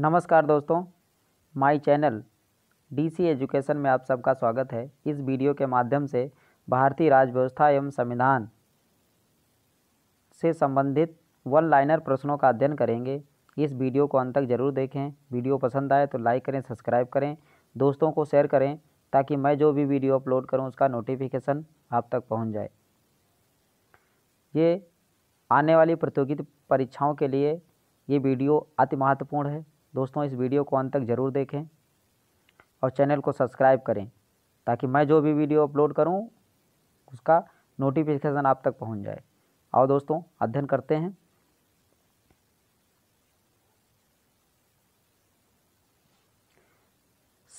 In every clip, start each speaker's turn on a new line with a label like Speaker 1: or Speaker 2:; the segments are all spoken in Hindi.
Speaker 1: नमस्कार दोस्तों माय चैनल डीसी एजुकेशन में आप सबका स्वागत है इस वीडियो के माध्यम से भारतीय राजव्यवस्था एवं संविधान से संबंधित वन लाइनर प्रश्नों का अध्ययन करेंगे इस वीडियो को अंत तक जरूर देखें वीडियो पसंद आए तो लाइक करें सब्सक्राइब करें दोस्तों को शेयर करें ताकि मैं जो भी वीडियो अपलोड करूँ उसका नोटिफिकेशन आप तक पहुँच जाए ये आने वाली प्रतियोगिता परीक्षाओं के लिए ये वीडियो अति महत्वपूर्ण है दोस्तों इस वीडियो को अंत तक ज़रूर देखें और चैनल को सब्सक्राइब करें ताकि मैं जो भी वीडियो अपलोड करूं उसका नोटिफिकेशन आप तक पहुंच जाए आओ दोस्तों अध्ययन करते हैं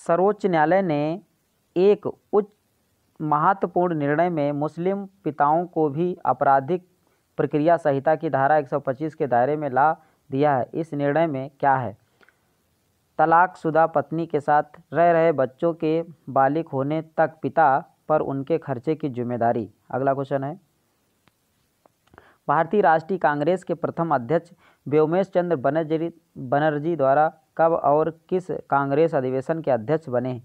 Speaker 1: सर्वोच्च न्यायालय ने एक उच्च महत्वपूर्ण निर्णय में मुस्लिम पिताओं को भी आपराधिक प्रक्रिया संहिता की धारा 125 के दायरे में ला दिया है इस निर्णय में क्या है तलाकशुदा पत्नी के साथ रह रहे बच्चों के बालिक होने तक पिता पर उनके खर्चे की जिम्मेदारी अगला क्वेश्चन है भारतीय राष्ट्रीय कांग्रेस के प्रथम अध्यक्ष व्योमेश चंद्र बनर्जी बनर्जी द्वारा कब और किस कांग्रेस अधिवेशन के अध्यक्ष बने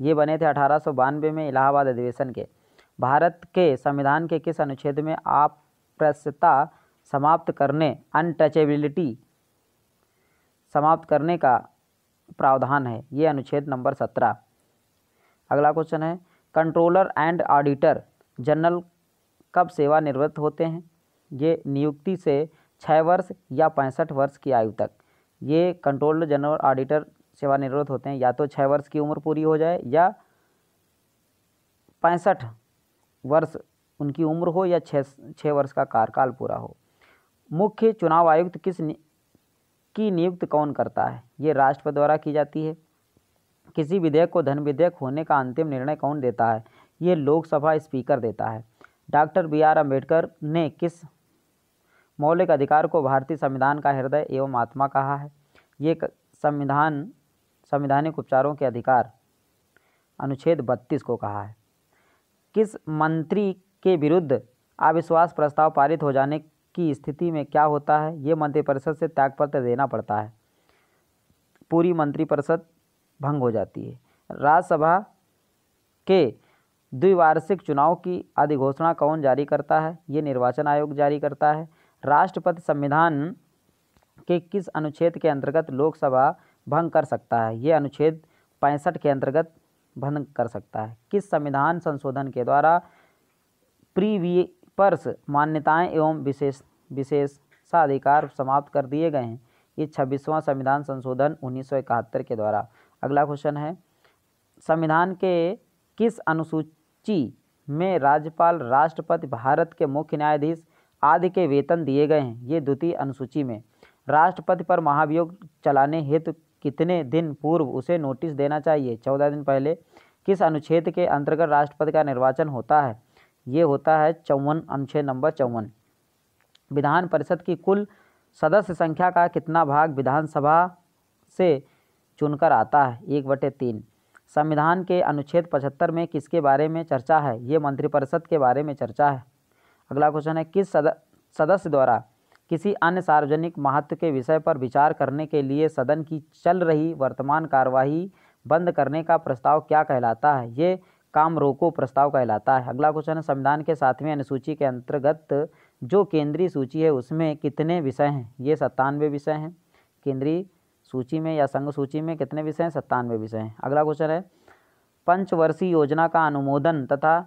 Speaker 1: ये बने थे अठारह में इलाहाबाद अधिवेशन के भारत के संविधान के किस अनुच्छेद में आप्रस्यता समाप्त करने अनटचेबिलिटी समाप्त करने का प्रावधान है ये अनुच्छेद नंबर सत्रह अगला क्वेश्चन है कंट्रोलर एंड ऑडिटर जनरल कब सेवानिवृत्त होते हैं ये नियुक्ति से छः वर्ष या पैंसठ वर्ष की आयु तक ये कंट्रोलर जनरल ऑडिटर सेवानिवृत्त होते हैं या तो छः वर्ष की उम्र पूरी हो जाए या पैंसठ वर्ष उनकी उम्र हो या छः छः वर्ष का कार्यकाल पूरा हो मुख्य चुनाव आयुक्त किस की नियुक्त कौन करता है ये राष्ट्रपति द्वारा की जाती है किसी विधेयक को धन विधेयक होने का अंतिम निर्णय कौन देता है ये लोकसभा स्पीकर देता है डॉक्टर बी आर अम्बेडकर ने किस मौलिक अधिकार को भारतीय संविधान का हृदय एवं आत्मा कहा है ये संविधान संविधानिक उपचारों के अधिकार अनुच्छेद बत्तीस को कहा है किस मंत्री के विरुद्ध अविश्वास प्रस्ताव पारित हो जाने की स्थिति में क्या होता है ये मंत्रिपरिषद से त्यागपत्र देना पड़ता है पूरी मंत्रिपरिषद भंग हो जाती है राज्यसभा के द्विवार्षिक चुनाव की अधिघोषणा कौन जारी करता है ये निर्वाचन आयोग जारी करता है राष्ट्रपति संविधान के किस अनुच्छेद के अंतर्गत लोकसभा भंग कर सकता है ये अनुच्छेद पैंसठ के अंतर्गत भंग कर सकता है किस संविधान संशोधन के द्वारा प्रीवी पर्स मान्यताएं एवं विशेष विशेषाधिकार समाप्त कर दिए गए हैं ये छब्बीसवां संविधान संशोधन उन्नीस के द्वारा अगला क्वेश्चन है संविधान के किस अनुसूची में राज्यपाल राष्ट्रपति भारत के मुख्य न्यायाधीश आदि के वेतन दिए गए हैं ये द्वितीय अनुसूची में राष्ट्रपति पर महाभियोग चलाने हेतु कितने दिन पूर्व उसे नोटिस देना चाहिए चौदह दिन पहले किस अनुच्छेद के अंतर्गत राष्ट्रपति का निर्वाचन होता है ये होता है चौवन अनुच्छेद नंबर चौवन विधान परिषद की कुल सदस्य संख्या का कितना भाग विधानसभा से चुनकर आता है एक बटे तीन संविधान के अनुच्छेद पचहत्तर में किसके बारे में चर्चा है ये मंत्रिपरिषद के बारे में चर्चा है अगला क्वेश्चन है किस सदस्य द्वारा किसी अन्य सार्वजनिक महत्व के विषय पर विचार करने के लिए सदन की चल रही वर्तमान कार्यवाही बंद करने का प्रस्ताव क्या कहलाता है ये काम रोको प्रस्ताव कहलाता है अगला क्वेश्चन है संविधान के सातवें अनुसूची के अंतर्गत जो केंद्रीय सूची है उसमें कितने विषय हैं ये सत्तानवे विषय हैं केंद्रीय सूची में या संघ सूची में कितने विषय हैं सत्तानवे विषय हैं अगला क्वेश्चन है पंचवर्षीय योजना का अनुमोदन तथा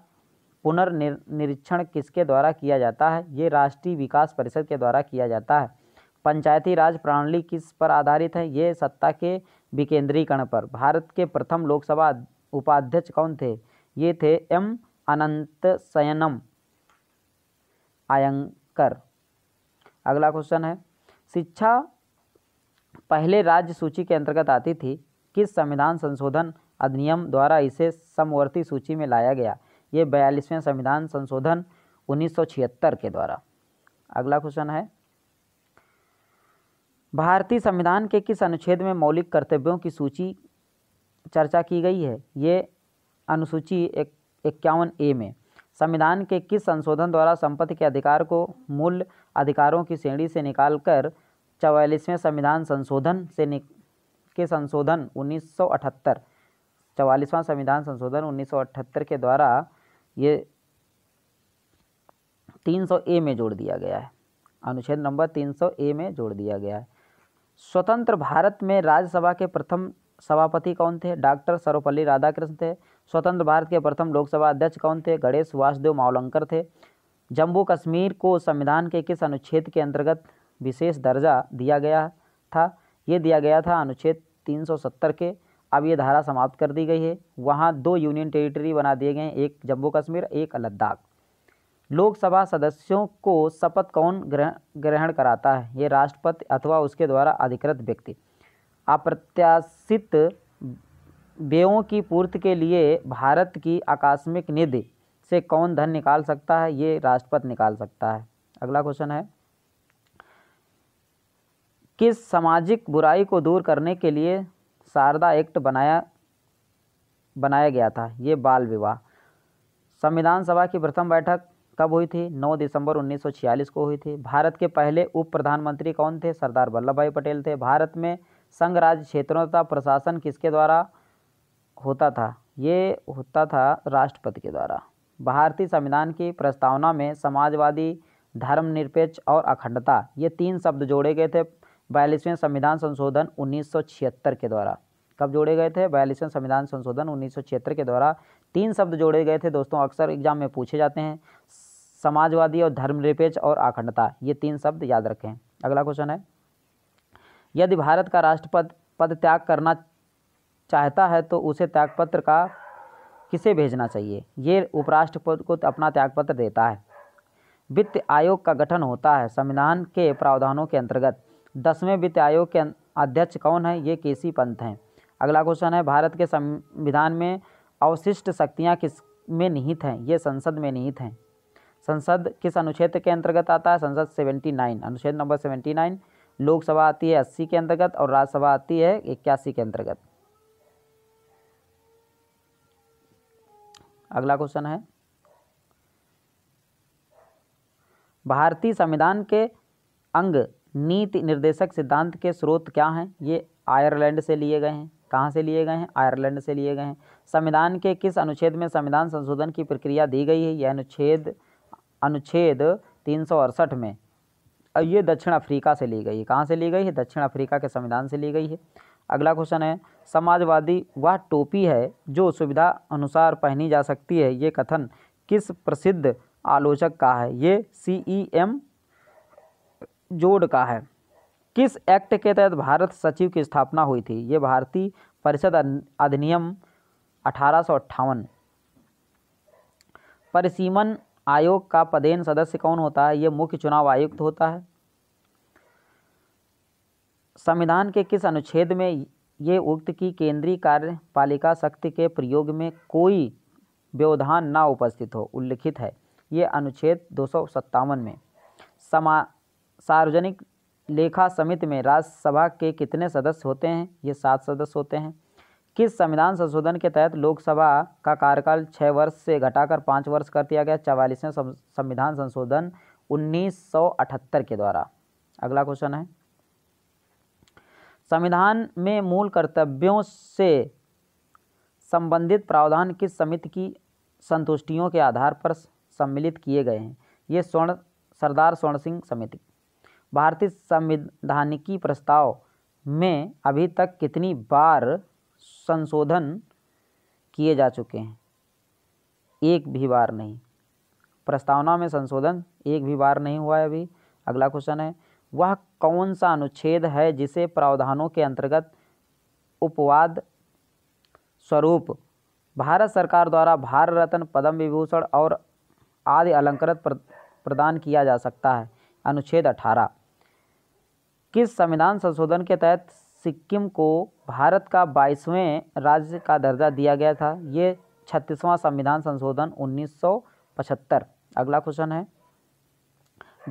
Speaker 1: पुनर्निरीक्षण किसके द्वारा किया जाता है ये राष्ट्रीय विकास परिषद के द्वारा किया जाता है पंचायती राज प्रणाली किस पर आधारित है ये सत्ता के विकेंद्रीकरण पर भारत के प्रथम लोकसभा उपाध्यक्ष कौन थे ये थे एम अनंत सयनम आयंकर अगला क्वेश्चन है शिक्षा पहले राज्य सूची के अंतर्गत आती थी किस संविधान संशोधन अधिनियम द्वारा इसे समवर्ती सूची में लाया गया ये बयालीसवें संविधान संशोधन 1976 के द्वारा अगला क्वेश्चन है भारतीय संविधान के किस अनुच्छेद में मौलिक कर्तव्यों की सूची चर्चा की गई है ये अनुसूची एक इक्यावन ए में संविधान के किस संशोधन द्वारा संपत्ति के अधिकार को मूल अधिकारों की श्रेणी से निकालकर चवालीसवें संविधान संशोधन से नि के संशोधन 1978 चवालीसवां संविधान संशोधन 1978 के द्वारा ये 300 ए में जोड़ दिया गया है अनुच्छेद नंबर 300 ए में जोड़ दिया गया है स्वतंत्र भारत में राज्यसभा के प्रथम सभापति कौन थे डॉक्टर सर्वपल्ली राधाकृष्ण थे स्वतंत्र भारत के प्रथम लोकसभा अध्यक्ष कौन थे गणेश वासुदेव मावलंकर थे जम्मू कश्मीर को संविधान के किस अनुच्छेद के अंतर्गत विशेष दर्जा दिया गया था ये दिया गया था अनुच्छेद 370 के अब ये धारा समाप्त कर दी गई है वहाँ दो यूनियन टेरिटरी बना दिए गए एक जम्मू कश्मीर एक लद्दाख लोकसभा सदस्यों को शपथ कौन ग्रहण कराता है ये राष्ट्रपति अथवा उसके द्वारा अधिकृत व्यक्ति अप्रत्याशित व्ययों की पूर्ति के लिए भारत की आकस्मिक निधि से कौन धन निकाल सकता है ये राष्ट्रपति निकाल सकता है अगला क्वेश्चन है किस सामाजिक बुराई को दूर करने के लिए शारदा एक्ट बनाया बनाया गया था ये बाल विवाह संविधान सभा की प्रथम बैठक कब हुई थी 9 दिसंबर 1946 को हुई थी भारत के पहले उप प्रधानमंत्री कौन थे सरदार वल्लभ भाई पटेल थे भारत में संघ राज्य क्षेत्रों तथा प्रशासन किसके द्वारा होता था ये होता था राष्ट्रपति के द्वारा भारतीय संविधान की प्रस्तावना में समाजवादी धर्मनिरपेक्ष और अखंडता ये तीन शब्द जोड़े गए थे बयालीसवें संविधान संशोधन 1976 के द्वारा कब जोड़े गए थे बयालीसवें संविधान संशोधन 1976 के द्वारा तीन शब्द जोड़े गए थे दोस्तों अक्सर एग्जाम में पूछे जाते हैं समाजवादी और धर्मनिरपेक्ष और अखंडता ये तीन शब्द याद रखें अगला क्वेश्चन है यदि भारत का राष्ट्रपति पद त्याग करना चाहता है तो उसे त्यागपत्र का किसे भेजना चाहिए ये उपराष्ट्रपति को अपना त्यागपत्र देता है वित्त आयोग का गठन होता है संविधान के प्रावधानों के अंतर्गत दसवें वित्त आयोग के अध्यक्ष कौन है ये के सी पंत हैं अगला क्वेश्चन है भारत के संविधान में अवशिष्ट शक्तियाँ किस में निहित हैं ये संसद में निहित हैं संसद किस अनुच्छेद के अंतर्गत आता है संसद सेवेंटी नाइन अनुच्छेद नंबर सेवेंटी नाइन लोकसभा आती है अस्सी के अंतर्गत और राज्यसभा आती है इक्यासी के अंतर्गत अगला क्वेश्चन है भारतीय संविधान के अंग नीति निर्देशक सिद्धांत के स्रोत क्या हैं ये आयरलैंड से लिए गए हैं कहाँ से लिए गए हैं आयरलैंड से लिए गए हैं संविधान के किस अनुच्छेद में संविधान संशोधन की प्रक्रिया दी गई है यह अनुच्छेद अनुच्छेद तीन में ये दक्षिण अफ्रीका से ली गई है कहाँ से ली गई है दक्षिण अफ्रीका के संविधान से ली गई है अगला क्वेश्चन है समाजवादी वह टोपी है जो सुविधा अनुसार पहनी जा सकती है ये कथन किस प्रसिद्ध आलोचक का है ये सी ई एम जोड का है किस एक्ट के तहत भारत सचिव की स्थापना हुई थी ये भारतीय परिषद अधिनियम अठारह परिसीमन आयोग का पदेन सदस्य कौन होता है ये मुख्य चुनाव आयुक्त होता है संविधान के किस अनुच्छेद में ये उक्त की केंद्रीय कार्यपालिका शक्ति के प्रयोग में कोई व्यवधान ना उपस्थित हो उल्लिखित है ये अनुच्छेद दो में समा सार्वजनिक लेखा समिति में राज्यसभा के कितने सदस्य होते हैं ये सात सदस्य होते हैं किस संविधान संशोधन के तहत लोकसभा का कार्यकाल छः वर्ष से घटाकर पाँच वर्ष कर दिया गया चवालीसवें संविधान संशोधन 1978 के द्वारा अगला क्वेश्चन है संविधान में मूल कर्तव्यों से संबंधित प्रावधान किस समिति की संतुष्टियों के आधार पर सम्मिलित किए गए हैं ये स्वर्ण सरदार स्वर्ण सिंह समिति भारतीय संविधानिकी प्रस्ताव में अभी तक कितनी बार संशोधन किए जा चुके हैं एक भी बार नहीं प्रस्तावना में संशोधन एक भी बार नहीं हुआ है अभी अगला क्वेश्चन है वह कौन सा अनुच्छेद है जिसे प्रावधानों के अंतर्गत उपवाद स्वरूप भारत सरकार द्वारा भार रत्न पद्म विभूषण और आदि अलंकृत प्रदान किया जा सकता है अनुच्छेद अठारह किस संविधान संशोधन के तहत सिक्किम को भारत का बाईसवें राज्य का दर्जा दिया गया था ये छत्तीसवां संविधान संशोधन 1975 अगला क्वेश्चन है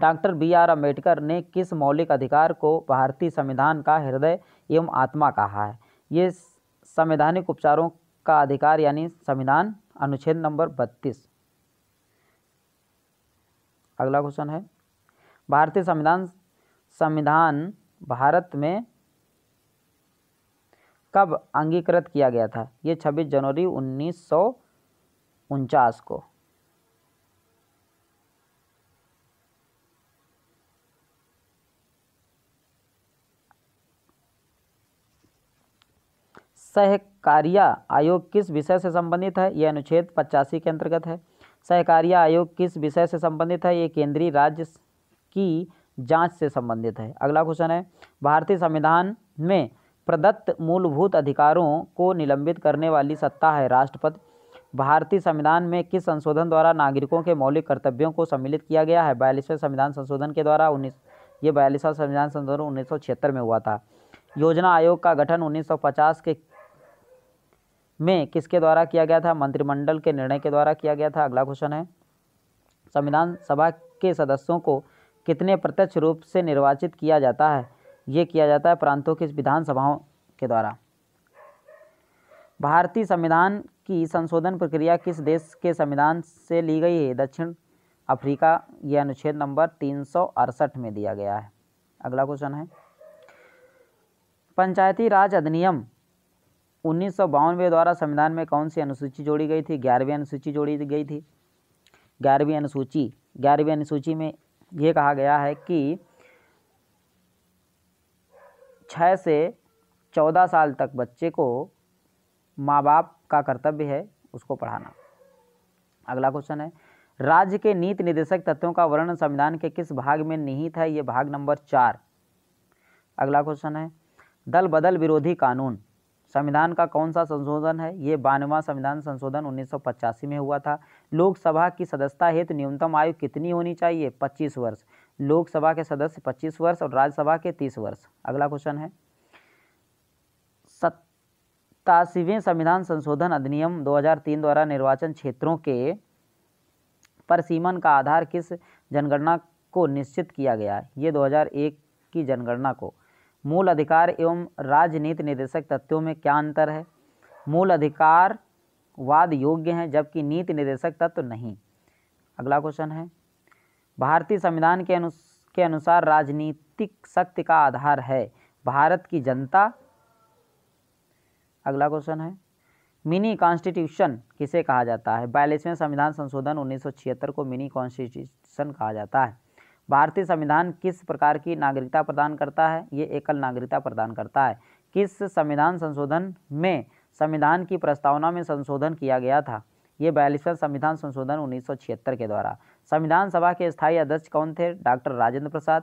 Speaker 1: डॉक्टर बी आर अम्बेडकर ने किस मौलिक अधिकार को भारतीय संविधान का हृदय एवं आत्मा कहा है ये संवैधानिक उपचारों का अधिकार यानी संविधान अनुच्छेद नंबर बत्तीस अगला क्वेश्चन है भारतीय संविधान संविधान भारत में कब अंगीकृत किया गया था ये 26 जनवरी उन्नीस को सहकारिया आयोग किस विषय से संबंधित है यह अनुच्छेद पचासी के अंतर्गत है सहकारिया आयोग किस विषय से संबंधित है ये केंद्रीय राज्य की जांच से संबंधित है अगला क्वेश्चन है भारतीय संविधान में प्रदत्त मूलभूत अधिकारों को निलंबित करने वाली सत्ता है राष्ट्रपति भारतीय संविधान में किस संशोधन द्वारा नागरिकों के मौलिक कर्तव्यों को सम्मिलित किया गया है बयालीसवें संविधान संशोधन के द्वारा उन्नीस ये बयालीसवा संविधान संशोधन उन्नीस में हुआ था योजना आयोग का गठन 1950 के में किसके द्वारा किया गया था मंत्रिमंडल के निर्णय के द्वारा किया गया था अगला क्वेश्चन है संविधान सभा के सदस्यों को कितने प्रत्यक्ष रूप से निर्वाचित किया जाता है ये किया जाता है प्रांतों की विधानसभाओं के द्वारा भारतीय संविधान की संशोधन प्रक्रिया किस देश के संविधान से ली गई है दक्षिण अफ्रीका यह अनुच्छेद नंबर तीन में दिया गया है अगला क्वेश्चन है पंचायती राज अधिनियम उन्नीस द्वारा संविधान में कौन सी अनुसूची जोड़ी गई थी ग्यारहवीं अनुसूची जोड़ी गई थी ग्यारहवीं अनुसूची ग्यारहवीं अनुसूची में यह कहा गया है कि छः से चौदह साल तक बच्चे को माँ बाप का कर्तव्य है उसको पढ़ाना अगला क्वेश्चन है राज्य के नीति निदेशक तत्वों का वर्णन संविधान के किस भाग में निहित है ये भाग नंबर चार अगला क्वेश्चन है दल बदल विरोधी कानून संविधान का कौन सा संशोधन है ये बानवा संविधान संशोधन 1985 में हुआ था लोकसभा की सदस्यता हेतु न्यूनतम आयु कितनी होनी चाहिए 25 वर्ष लोकसभा के सदस्य 25 वर्ष और राज्यसभा के 30 वर्ष अगला क्वेश्चन है सत्तासीवें संविधान संशोधन अधिनियम 2003 द्वारा निर्वाचन क्षेत्रों के पर सीमन का आधार किस जनगणना को निश्चित किया गया ये दो की जनगणना को मूल अधिकार एवं राजनीति निर्देशक तत्वों में क्या अंतर है मूल अधिकार वाद योग्य हैं जबकि नीति निर्देशक तत्व नहीं अगला क्वेश्चन है भारतीय संविधान के अनु के अनुसार राजनीतिक शक्ति का आधार है भारत की जनता अगला क्वेश्चन है मिनी कॉन्स्टिट्यूशन किसे कहा जाता है बयालीसवें संविधान संशोधन उन्नीस को मिनी कॉन्स्टिट्यूशन कहा जाता है भारतीय संविधान किस प्रकार की नागरिकता प्रदान करता है ये एकल नागरिकता प्रदान करता है किस संविधान संशोधन में संविधान की प्रस्तावना में संशोधन किया गया था ये बयालीसवें संविधान संशोधन उन्नीस के द्वारा संविधान सभा के स्थायी अध्यक्ष कौन थे डॉक्टर राजेंद्र प्रसाद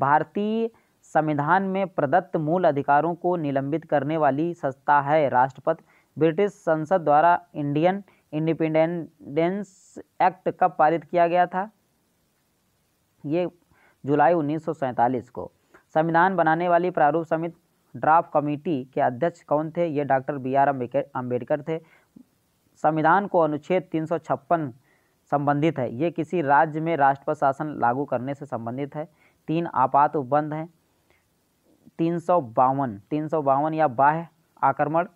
Speaker 1: भारतीय संविधान में प्रदत्त मूल अधिकारों को निलंबित करने वाली संस्था है राष्ट्रपति ब्रिटिश संसद द्वारा इंडियन इंडिपेंडेंस एक्ट कब पारित किया गया था ये जुलाई उन्नीस को संविधान बनाने वाली प्रारूप समिति ड्राफ्ट कमेटी के अध्यक्ष कौन थे ये डॉक्टर बी आर अम्बेडकर थे संविधान को अनुच्छेद तीन संबंधित है ये किसी राज्य में राष्ट्रपति शासन लागू करने से संबंधित है तीन आपात उपबंध हैं तीन सौ बावन तीन सौ बावन या बाह्य आक्रमण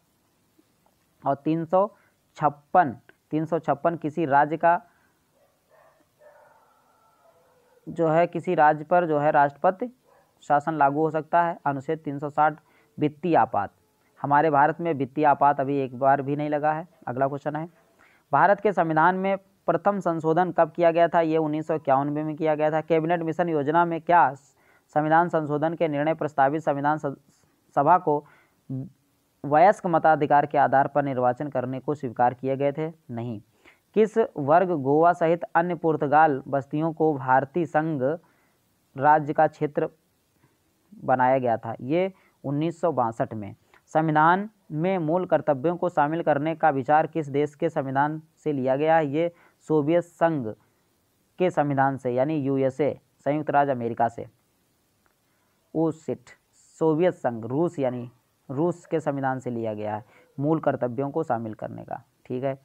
Speaker 1: और तीन सौ छप्पन तीन सौ छप्पन किसी राज्य का जो है किसी राज्य पर जो है राष्ट्रपति शासन लागू हो सकता है अनुच्छेद 360 वित्तीय आपात हमारे भारत में वित्तीय आपात अभी एक बार भी नहीं लगा है अगला क्वेश्चन है भारत के संविधान में प्रथम संशोधन कब किया गया था ये उन्नीस में किया गया था कैबिनेट मिशन योजना में क्या संविधान संशोधन के निर्णय प्रस्तावित संविधान सभा को वयस्क मताधिकार के आधार पर निर्वाचन करने को स्वीकार किए गए थे नहीं किस वर्ग गोवा सहित अन्य पुर्तगाल बस्तियों को भारतीय संघ राज्य का क्षेत्र बनाया गया था ये उन्नीस में संविधान में मूल कर्तव्यों को शामिल करने का विचार किस देश के संविधान से लिया गया है ये सोवियत संघ के संविधान से यानी यूएसए संयुक्त राज्य अमेरिका से ओ सोवियत संघ रूस यानी रूस के संविधान से लिया गया है मूल कर्तव्यों को शामिल करने का ठीक है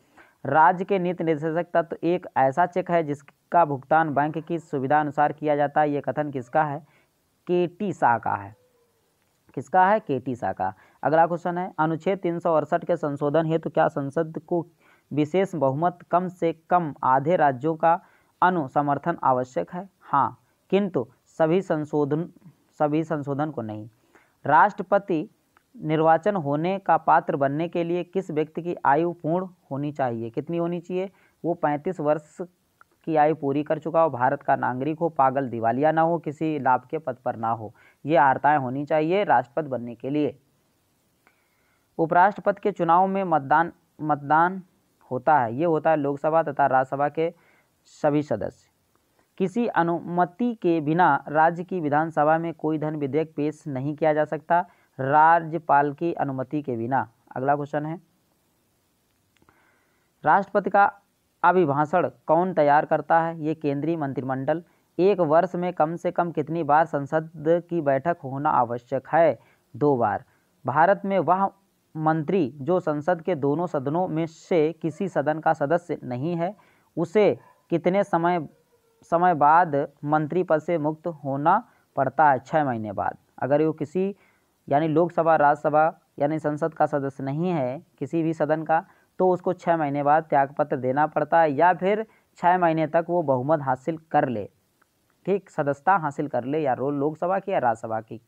Speaker 1: राज्य के नीति निर्देशक तत्व तो एक ऐसा चेक है जिसका भुगतान बैंक की सुविधा अनुसार किया जाता है ये कथन किसका है के टी शाह का है किसका है के टी शाह का अगला क्वेश्चन है अनुच्छेद तीन के संशोधन हेतु तो क्या संसद को विशेष बहुमत कम से कम आधे राज्यों का अनुसमर्थन आवश्यक है हाँ किंतु सभी संशोधन सभी संशोधन को नहीं राष्ट्रपति निर्वाचन होने का पात्र बनने के लिए किस व्यक्ति की आयु पूर्ण होनी चाहिए कितनी होनी चाहिए वो पैंतीस वर्ष की आयु पूरी कर चुका हो भारत का नागरिक हो पागल दिवालिया ना हो किसी लाभ के पद पर ना हो ये आर्ताएँ होनी चाहिए राष्ट्रपति बनने के लिए उपराष्ट्रपति के चुनाव में मतदान मतदान होता है ये होता है लोकसभा तथा राज्यसभा के सभी सदस्य किसी अनुमति के बिना राज्य की विधानसभा में कोई धन विधेयक पेश नहीं किया जा सकता राज्यपाल की अनुमति के बिना अगला क्वेश्चन है राष्ट्रपति का अभिभाषण कौन तैयार करता है ये केंद्रीय मंत्रिमंडल एक वर्ष में कम से कम कितनी बार संसद की बैठक होना आवश्यक है दो बार भारत में वह मंत्री जो संसद के दोनों सदनों में से किसी सदन का सदस्य नहीं है उसे कितने समय समय बाद मंत्री पद से मुक्त होना पड़ता है छः महीने बाद अगर वो किसी यानी लोकसभा राज्यसभा यानी संसद का सदस्य नहीं है किसी भी सदन का तो उसको छः महीने बाद त्यागपत्र देना पड़ता है या फिर छः महीने तक वो बहुमत हासिल कर ले ठीक सदस्यता हासिल कर ले या रोल लोकसभा की या राज्यसभा की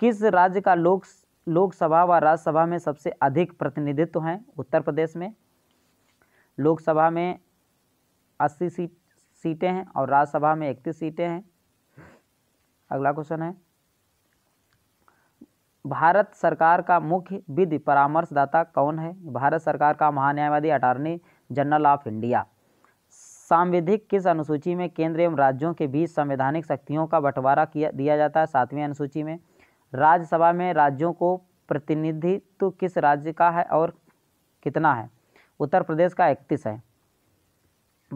Speaker 1: किस राज्य का लोक लोकसभा व राज्यसभा में सबसे अधिक प्रतिनिधित्व हैं उत्तर प्रदेश में लोकसभा में अस्सी सीट सीटें हैं और राज्यसभा में इकतीस सीटें हैं अगला क्वेश्चन है भारत सरकार का मुख्य विधि परामर्शदाता कौन है भारत सरकार का महान्यायवादी अटॉर्नी जनरल ऑफ इंडिया सांविधिक किस अनुसूची में केंद्र एवं राज्यों के बीच संवैधानिक शक्तियों का बंटवारा किया दिया जाता है सातवीं अनुसूची में राज्यसभा में राज्यों को प्रतिनिधित्व किस राज्य का है और कितना है उत्तर प्रदेश का इकतीस है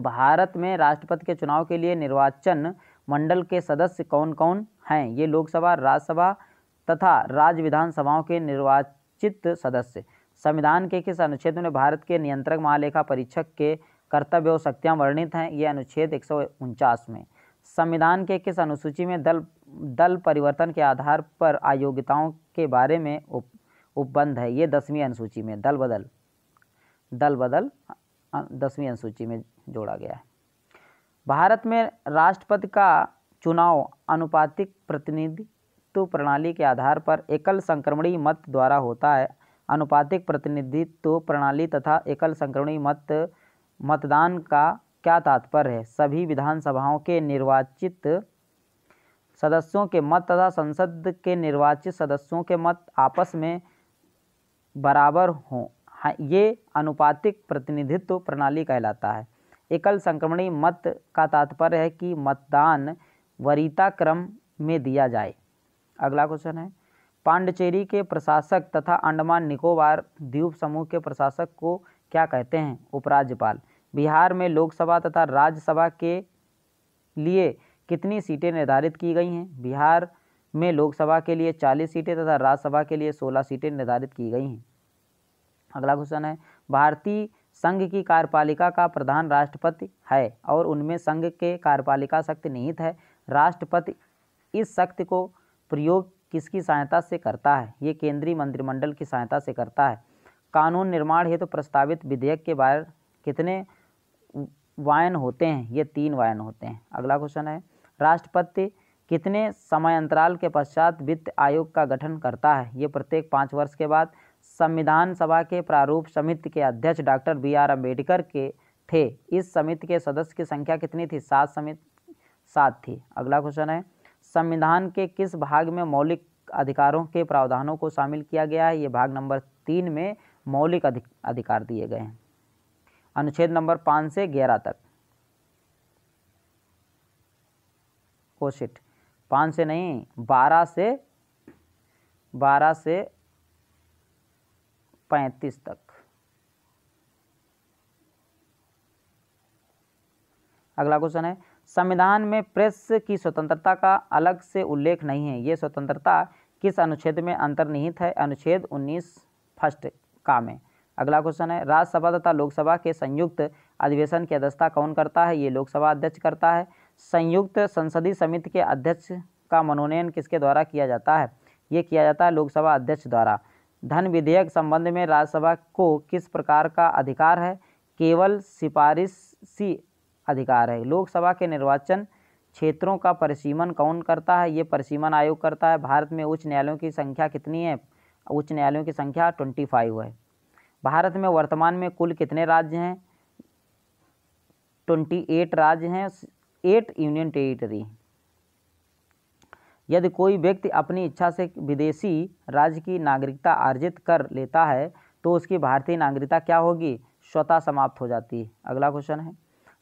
Speaker 1: भारत में राष्ट्रपति के चुनाव के लिए निर्वाचन मंडल के सदस्य कौन कौन हैं ये लोकसभा राज्यसभा तथा राज्य विधानसभाओं के निर्वाचित सदस्य संविधान के किस अनुच्छेद में भारत के नियंत्रक महालेखा परीक्षक के कर्तव्य और शक्तियाँ वर्णित हैं ये अनुच्छेद एक में संविधान के किस अनुसूची में दल दल परिवर्तन के आधार पर अयोग्यताओं के बारे में उप उपबंध है ये दसवीं अनुसूची में दल बदल दल बदल दसवीं अनुसूची में जोड़ा गया है भारत में राष्ट्रपति का चुनाव अनुपातिक प्रतिनिधि प्रतिनिधित्व प्रणाली के आधार पर एकल संक्रमणी मत द्वारा होता है अनुपातिक प्रतिनिधित्व प्रणाली तथा एकल संक्रमणी मत मतदान का क्या तात्पर्य है सभी विधानसभाओं के निर्वाचित सदस्यों के मत तथा संसद के निर्वाचित सदस्यों के मत आपस में बराबर हों हाँ, ये अनुपातिक प्रतिनिधित्व प्रणाली कहलाता है एकल संक्रमणी मत का तात्पर्य है कि मतदान वरीता क्रम में दिया जाए अगला क्वेश्चन है पांडचेरी के प्रशासक तथा अंडमान निकोबार द्वीप समूह के प्रशासक को क्या कहते हैं उपराज्यपाल बिहार में लोकसभा तथा राज्यसभा के लिए कितनी सीटें निर्धारित की गई हैं बिहार में लोकसभा के लिए 40 सीटें तथा राज्यसभा के लिए 16 सीटें निर्धारित की गई हैं अगला क्वेश्चन है भारतीय संघ की कार्यपालिका का प्रधान राष्ट्रपति है और उनमें संघ के कार्यपालिका शक्ति निहित है राष्ट्रपति इस शक्ति को प्रयोग किसकी सहायता से करता है ये केंद्रीय मंत्रिमंडल की सहायता से करता है कानून निर्माण हेतु तो प्रस्तावित विधेयक के बाहर कितने वायन होते हैं ये तीन वायन होते हैं अगला क्वेश्चन है राष्ट्रपति कितने समय अंतराल के पश्चात वित्त आयोग का गठन करता है ये प्रत्येक पाँच वर्ष के बाद संविधान सभा के प्रारूप समिति के अध्यक्ष डॉक्टर बी आर अम्बेडकर के थे इस समिति के सदस्य की संख्या कितनी थी सात समिति सात थी अगला क्वेश्चन है संविधान के किस भाग में मौलिक अधिकारों के प्रावधानों को शामिल किया गया है ये भाग नंबर तीन में मौलिक अधिक, अधिकार दिए गए हैं अनुच्छेद नंबर पाँच से ग्यारह तक कोशिट पाँच से नहीं बारह से बारह से पैंतीस तक अगला क्वेश्चन है संविधान में प्रेस की स्वतंत्रता का अलग से उल्लेख नहीं है ये स्वतंत्रता किस अनुच्छेद में अंतर्निहित है अनुच्छेद 19 फर्स्ट का में अगला क्वेश्चन है राज्यसभा तथा लोकसभा के संयुक्त अधिवेशन की अध्यक्षता कौन करता है ये लोकसभा अध्यक्ष करता है संयुक्त संसदीय समिति के अध्यक्ष का मनोनयन किसके द्वारा किया जाता है ये किया जाता है लोकसभा अध्यक्ष द्वारा धन विधेयक संबंध में राज्यसभा को किस प्रकार का अधिकार है केवल सिफारिशी अधिकार है लोकसभा के निर्वाचन क्षेत्रों का परिसीमन कौन करता है ये परिसीमन आयोग करता है भारत में उच्च न्यायालयों की संख्या कितनी है उच्च न्यायालयों की संख्या ट्वेंटी फाइव है भारत में वर्तमान में कुल कितने राज्य हैं ट्वेंटी एट राज्य हैं एट यूनियन टेरिटरी यदि कोई व्यक्ति अपनी इच्छा से विदेशी राज्य की नागरिकता अर्जित कर लेता है तो उसकी भारतीय नागरिकता क्या होगी स्वतः समाप्त हो जाती है अगला क्वेश्चन है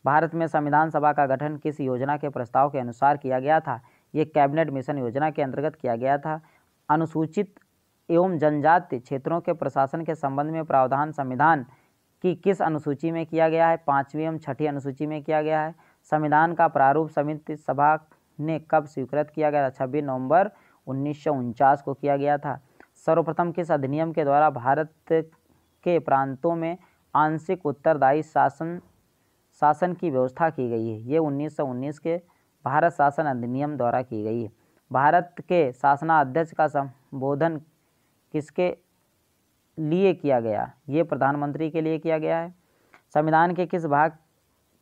Speaker 1: भारत में संविधान सभा का गठन किस योजना के प्रस्ताव के अनुसार किया गया था ये कैबिनेट मिशन योजना के अंतर्गत किया गया था अनुसूचित एवं जनजाति क्षेत्रों के प्रशासन के संबंध में प्रावधान संविधान की किस अनुसूची में किया गया है पाँचवीं एवं छठी अनुसूची में किया गया है संविधान का प्रारूप समिति सभा ने कब स्वीकृत किया गया था छब्बीस नवंबर उन्नीस को किया गया था सर्वप्रथम किस अधिनियम के द्वारा भारत के प्रांतों में आंशिक उत्तरदायी शासन शासन की व्यवस्था की गई है ये 1919 के भारत शासन अधिनियम द्वारा की गई है भारत के शासनाध्यक्ष का संबोधन किसके लिए किया गया ये प्रधानमंत्री के लिए किया गया है संविधान के किस भाग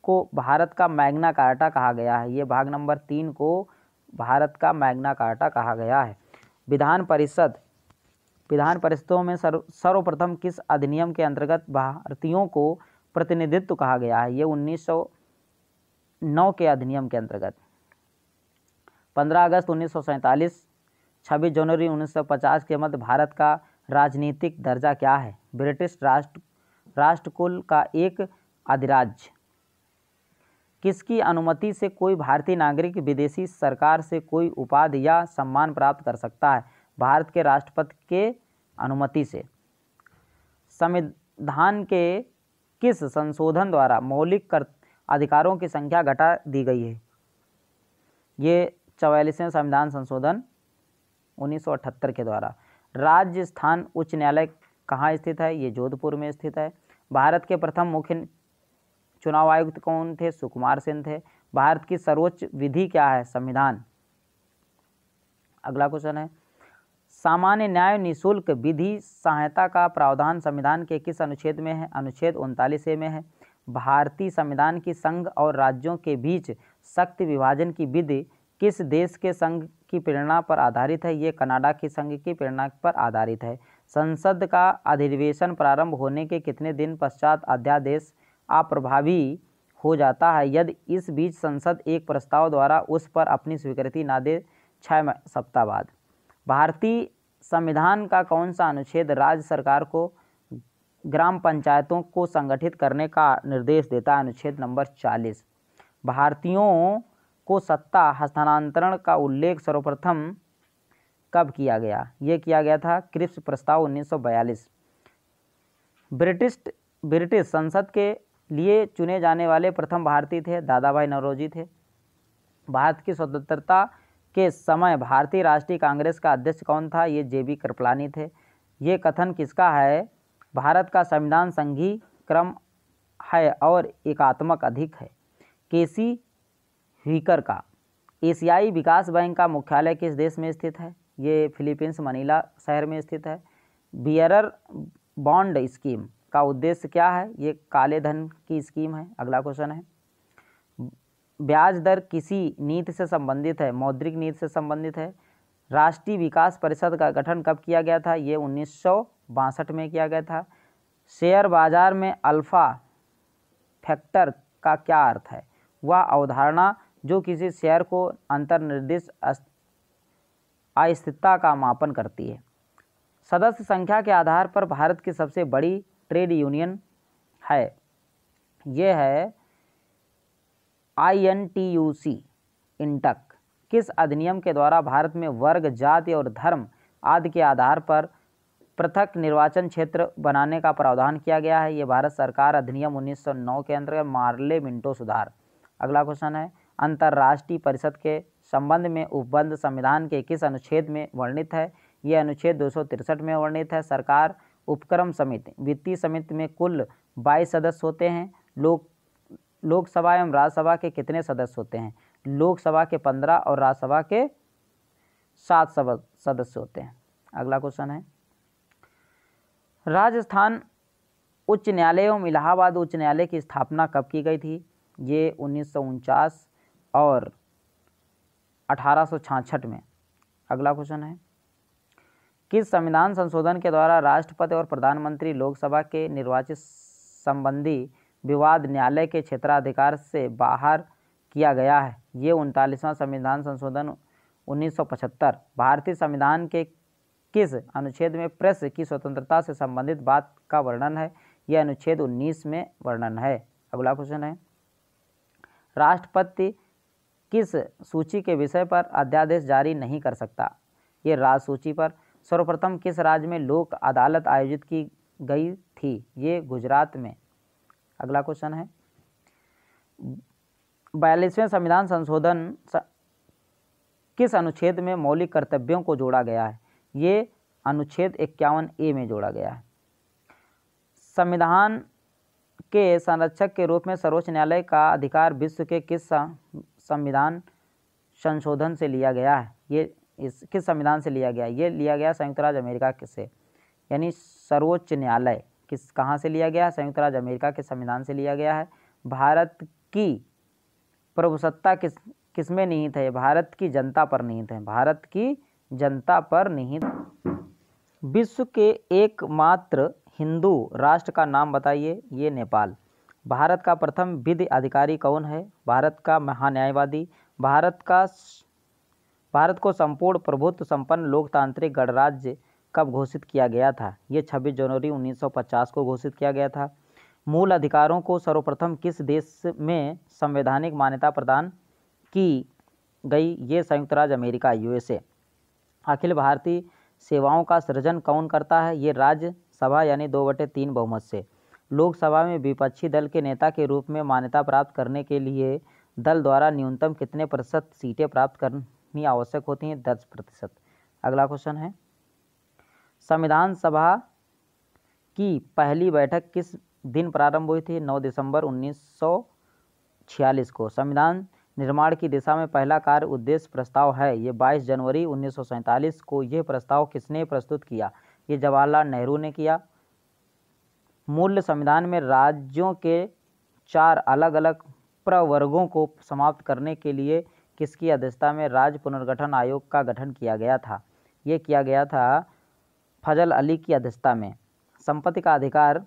Speaker 1: को भारत का मैग्ना कार्टा कहा गया है ये भाग नंबर तीन को भारत का मैग्ना कार्टा कहा गया है विधान परिषद विधान परिषदों में सर्व सर्वप्रथम किस अधिनियम के अंतर्गत भारतीयों को प्रतिनिधित्व कहा गया है ये 1909 के अधिनियम के अंतर्गत 15 अगस्त उन्नीस सौ 26 जनवरी 1950 के मध्य भारत का राजनीतिक दर्जा क्या है ब्रिटिश राष्ट्र राष्ट्रकुल का एक अधिराज्य किसकी अनुमति से कोई भारतीय नागरिक विदेशी सरकार से कोई उपाधि या सम्मान प्राप्त कर सकता है भारत के राष्ट्रपति के अनुमति से संविधान के किस संशोधन द्वारा मौलिक कर अधिकारों की संख्या घटा दी गई है ये चवालीसवें संविधान संशोधन 1978 के द्वारा राजस्थान उच्च न्यायालय कहाँ स्थित है ये जोधपुर में स्थित है भारत के प्रथम मुख्य चुनाव आयुक्त कौन थे सुकुमार सेन थे भारत की सर्वोच्च विधि क्या है संविधान अगला क्वेश्चन है सामान्य न्याय निशुल्क विधि सहायता का प्रावधान संविधान के किस अनुच्छेद में है अनुच्छेद उनतालीस ए में है भारतीय संविधान की संघ और राज्यों के बीच शक्ति विभाजन की विधि किस देश के संघ की प्रेरणा पर आधारित है ये कनाडा की संघ की प्रेरणा पर आधारित है संसद का अधिवेशन प्रारंभ होने के कितने दिन पश्चात अध्यादेश अप्रभावी हो जाता है यदि इस बीच संसद एक प्रस्ताव द्वारा उस पर अपनी स्वीकृति ना दे छः सप्ताह बाद भारतीय संविधान का कौन सा अनुच्छेद राज्य सरकार को ग्राम पंचायतों को संगठित करने का निर्देश देता है अनुच्छेद नंबर चालीस भारतीयों को सत्ता हस्तांतरण का उल्लेख सर्वप्रथम कब किया गया ये किया गया था क्रिप्स प्रस्ताव 1942 ब्रिटिश ब्रिटिश संसद के लिए चुने जाने वाले प्रथम भारतीय थे दादा भाई नरोजी थे भारत की स्वतंत्रता के समय भारतीय राष्ट्रीय कांग्रेस का अध्यक्ष कौन था ये जे बी कृपलानी थे ये कथन किसका है भारत का संविधान संघी क्रम है और एकात्मक अधिक है के सी हीकर का एशियाई विकास बैंक का मुख्यालय किस देश में स्थित है ये फिलीपींस मनीला शहर में स्थित है बियरर बॉन्ड स्कीम का उद्देश्य क्या है ये काले धन की स्कीम है अगला क्वेश्चन है ब्याज दर किसी नीति से संबंधित है मौद्रिक नीति से संबंधित है राष्ट्रीय विकास परिषद का गठन कब किया गया था ये उन्नीस में किया गया था शेयर बाजार में अल्फ़ा फैक्टर का क्या अर्थ है वह अवधारणा जो किसी शेयर को अंतर्निर्दिष्ट अस्थिरता का मापन करती है सदस्य संख्या के आधार पर भारत की सबसे बड़ी ट्रेड यूनियन है ये है I N T U C INTUC किस अधिनियम के द्वारा भारत में वर्ग जाति और धर्म आदि के आधार पर पृथक निर्वाचन क्षेत्र बनाने का प्रावधान किया गया है ये भारत सरकार अधिनियम 1909 के अंतर्गत मार्ले मिंटो सुधार अगला क्वेश्चन है अंतर्राष्ट्रीय परिषद के संबंध में उपबंध संविधान के किस अनुच्छेद में वर्णित है ये अनुच्छेद दो में वर्णित है सरकार उपक्रम समिति वित्तीय समिति में कुल बाईस सदस्य होते हैं लोक लोकसभा एवं राज्यसभा के कितने सदस्य होते हैं लोकसभा के पंद्रह और राज्यसभा के सात सदस्य होते हैं अगला क्वेश्चन है राजस्थान उच्च न्यायालय एवं इलाहाबाद उच्च न्यायालय की स्थापना कब की गई थी ये उन्नीस और अठारह में अगला क्वेश्चन है किस संविधान संशोधन के द्वारा राष्ट्रपति और प्रधानमंत्री लोकसभा के निर्वाचित संबंधी विवाद न्यायालय के क्षेत्राधिकार से बाहर किया गया है ये उनतालीसवां संविधान संशोधन 1975 भारतीय संविधान के किस अनुच्छेद में प्रेस की स्वतंत्रता से संबंधित बात का वर्णन है यह अनुच्छेद 19 में वर्णन है अगला क्वेश्चन है राष्ट्रपति किस सूची के विषय पर अध्यादेश जारी नहीं कर सकता ये राज सूची पर सर्वप्रथम किस राज्य में लोक अदालत आयोजित की गई थी ये गुजरात में अगला क्वेश्चन है बयालीसवें संविधान संशोधन किस अनुच्छेद में मौलिक कर्तव्यों को जोड़ा गया है ये अनुच्छेद इक्यावन ए में जोड़ा गया है संविधान के संरक्षक के रूप में सर्वोच्च न्यायालय का अधिकार विश्व के किस संविधान संशोधन से लिया गया है ये इस किस संविधान से लिया गया ये लिया गया संयुक्त राज्य अमेरिका से यानी सर्वोच्च न्यायालय किस कहाँ से लिया गया संयुक्त राज्य अमेरिका के संविधान से लिया गया है भारत की प्रभुसत्ता किस किस में निहित है भारत की जनता पर निहित है भारत की जनता पर निहित विश्व के एकमात्र हिंदू राष्ट्र का नाम बताइए ये नेपाल भारत का प्रथम विधि अधिकारी कौन है भारत का महान्यायवादी भारत का भारत को संपूर्ण प्रभुत्व संपन्न लोकतांत्रिक गणराज्य कब घोषित किया गया था ये 26 जनवरी 1950 को घोषित किया गया था मूल अधिकारों को सर्वप्रथम किस देश में संवैधानिक मान्यता प्रदान की गई ये संयुक्त राज्य अमेरिका यूएसए अखिल भारतीय सेवाओं का सृजन कौन करता है ये राज्यसभा यानी दो बटे तीन बहुमत से लोकसभा में विपक्षी दल के नेता के रूप में मान्यता प्राप्त करने के लिए दल द्वारा न्यूनतम कितने प्रतिशत सीटें प्राप्त करनी आवश्यक होती हैं दस प्रतिशत अगला क्वेश्चन है संविधान सभा की पहली बैठक किस दिन प्रारंभ हुई थी 9 दिसंबर 1946 को संविधान निर्माण की दिशा में पहला कार्य उद्देश्य प्रस्ताव है ये 22 जनवरी 1947 को यह प्रस्ताव किसने प्रस्तुत किया ये जवाहरलाल नेहरू ने किया मूल्य संविधान में राज्यों के चार अलग अलग प्रवर्गों को समाप्त करने के लिए किसकी अध्यक्षता में राज्य पुनर्गठन आयोग का गठन किया गया था ये किया गया था फजल अली की अध्यक्षता में संपत्ति का अधिकार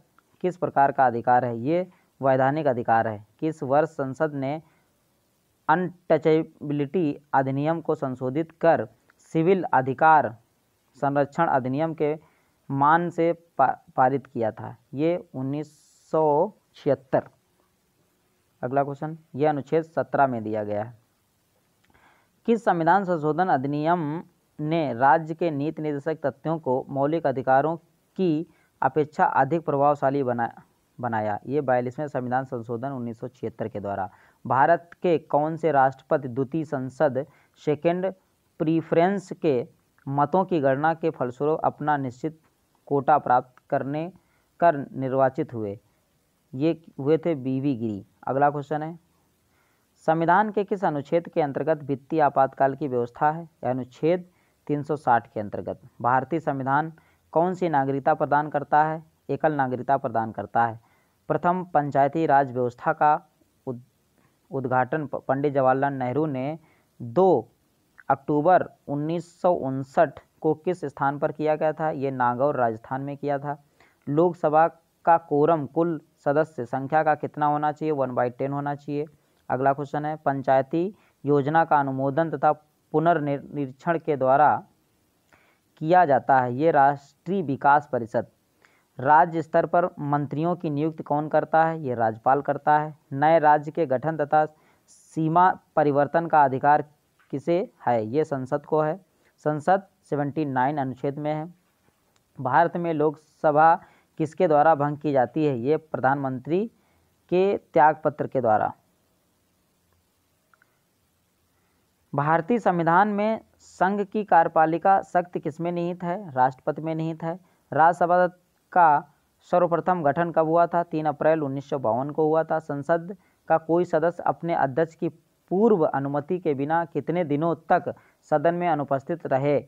Speaker 1: किस प्रकार का अधिकार है ये वैधानिक अधिकार है किस वर्ष संसद ने अनटचेबिलिटी अधिनियम को संशोधित कर सिविल अधिकार संरक्षण अधिनियम के मान से पा पारित किया था ये उन्नीस अगला क्वेश्चन ये अनुच्छेद सत्रह में दिया गया है किस संविधान संशोधन अधिनियम ने राज्य के नीति निर्देशक तथ्यों को मौलिक अधिकारों की अपेक्षा अधिक प्रभावशाली बना बनाया ये बयालीसवें संविधान संशोधन 1976 के द्वारा भारत के कौन से राष्ट्रपति द्वितीय संसद सेकेंड प्रीफ्रेंस के मतों की गणना के फलस्वरूप अपना निश्चित कोटा प्राप्त करने कर निर्वाचित हुए ये हुए थे बीवी गिरी अगला क्वेश्चन है संविधान के किस अनुच्छेद के अंतर्गत वित्तीय आपातकाल की व्यवस्था है अनुच्छेद 360 के अंतर्गत भारतीय संविधान कौन सी नागरिकता प्रदान करता है एकल नागरिकता प्रदान करता है प्रथम पंचायती राज व्यवस्था का उद्घाटन पंडित जवाहरलाल नेहरू ने 2 अक्टूबर उन्नीस को किस स्थान पर किया गया था ये नागौर राजस्थान में किया था लोकसभा का कोरम कुल सदस्य संख्या का कितना होना चाहिए वन बाई टेन होना चाहिए अगला क्वेश्चन है पंचायती योजना का अनुमोदन तथा पुनर्निरीक्षण के द्वारा किया जाता है ये राष्ट्रीय विकास परिषद राज्य स्तर पर मंत्रियों की नियुक्ति कौन करता है ये राज्यपाल करता है नए राज्य के गठन तथा सीमा परिवर्तन का अधिकार किसे है ये संसद को है संसद 79 अनुच्छेद में है भारत में लोकसभा किसके द्वारा भंग की जाती है ये प्रधानमंत्री के त्यागपत्र के द्वारा भारतीय संविधान में संघ की कार्यपालिका शक्ति किसमें निहित है राष्ट्रपति में निहित है राज्यसभा का सर्वप्रथम गठन कब हुआ था तीन अप्रैल उन्नीस को हुआ था संसद का कोई सदस्य अपने अध्यक्ष की पूर्व अनुमति के बिना कितने दिनों तक सदन में अनुपस्थित रहे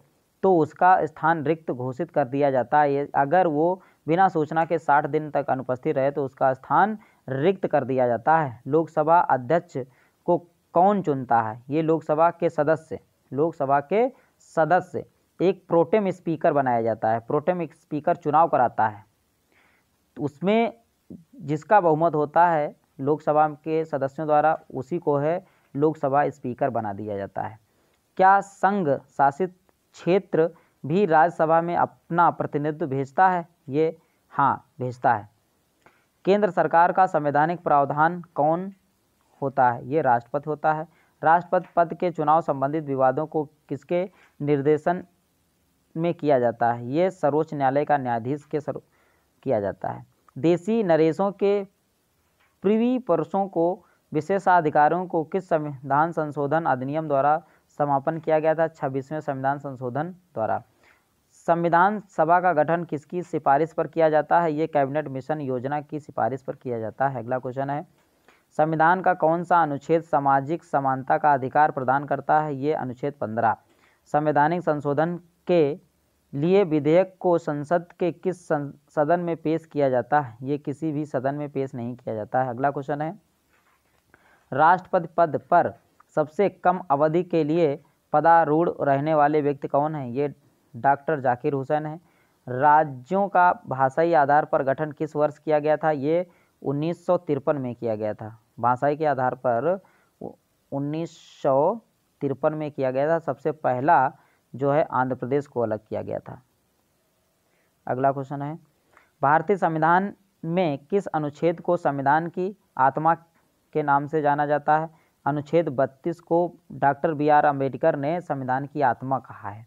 Speaker 1: तो उसका स्थान रिक्त घोषित कर दिया जाता है अगर वो बिना सूचना के 60 दिन तक अनुपस्थित रहे तो उसका स्थान रिक्त कर दिया जाता है लोकसभा अध्यक्ष कौन चुनता है ये लोकसभा के सदस्य लोकसभा के सदस्य एक प्रोटेम स्पीकर बनाया जाता है प्रोटेम स्पीकर चुनाव कराता है उसमें जिसका बहुमत होता है लोकसभा के सदस्यों द्वारा उसी को है लोकसभा स्पीकर बना दिया जाता है क्या संघ शासित क्षेत्र भी राज्यसभा में अपना प्रतिनिधित्व भेजता है ये हाँ भेजता है केंद्र सरकार का संवैधानिक प्रावधान कौन होता है ये राष्ट्रपति होता है राष्ट्रपति पद के चुनाव संबंधित विवादों को किसके निर्देशन में किया जाता है ये सर्वोच्च न्यायालय का न्यायाधीश के सर किया जाता है देसी नरेशों के प्रिवी पुरुषों को विशेषाधिकारों को किस संविधान संशोधन अधिनियम द्वारा समापन किया गया था छब्बीसवें संविधान संशोधन द्वारा संविधान सभा का गठन किसकी सिफारिश पर किया जाता है ये कैबिनेट मिशन योजना की सिफारिश पर किया जाता है अगला क्वेश्चन है संविधान का कौन सा अनुच्छेद सामाजिक समानता का अधिकार प्रदान करता है ये अनुच्छेद पंद्रह संवैधानिक संशोधन के लिए विधेयक को संसद के किस सदन में पेश किया जाता है ये किसी भी सदन में पेश नहीं किया जाता है अगला क्वेश्चन है राष्ट्रपति पद पर सबसे कम अवधि के लिए पदारूढ़ रहने वाले व्यक्ति कौन है ये डॉक्टर जाकिर हुसैन है राज्यों का भाषाई आधार पर गठन किस वर्ष किया गया था ये उन्नीस में किया गया था भाषाई के आधार पर उन्नीस तिरपन में किया गया था सबसे पहला जो है आंध्र प्रदेश को अलग किया गया था अगला क्वेश्चन है भारतीय संविधान में किस अनुच्छेद को संविधान की आत्मा के नाम से जाना जाता है अनुच्छेद 32 को डॉक्टर बी आर अम्बेडकर ने संविधान की आत्मा कहा है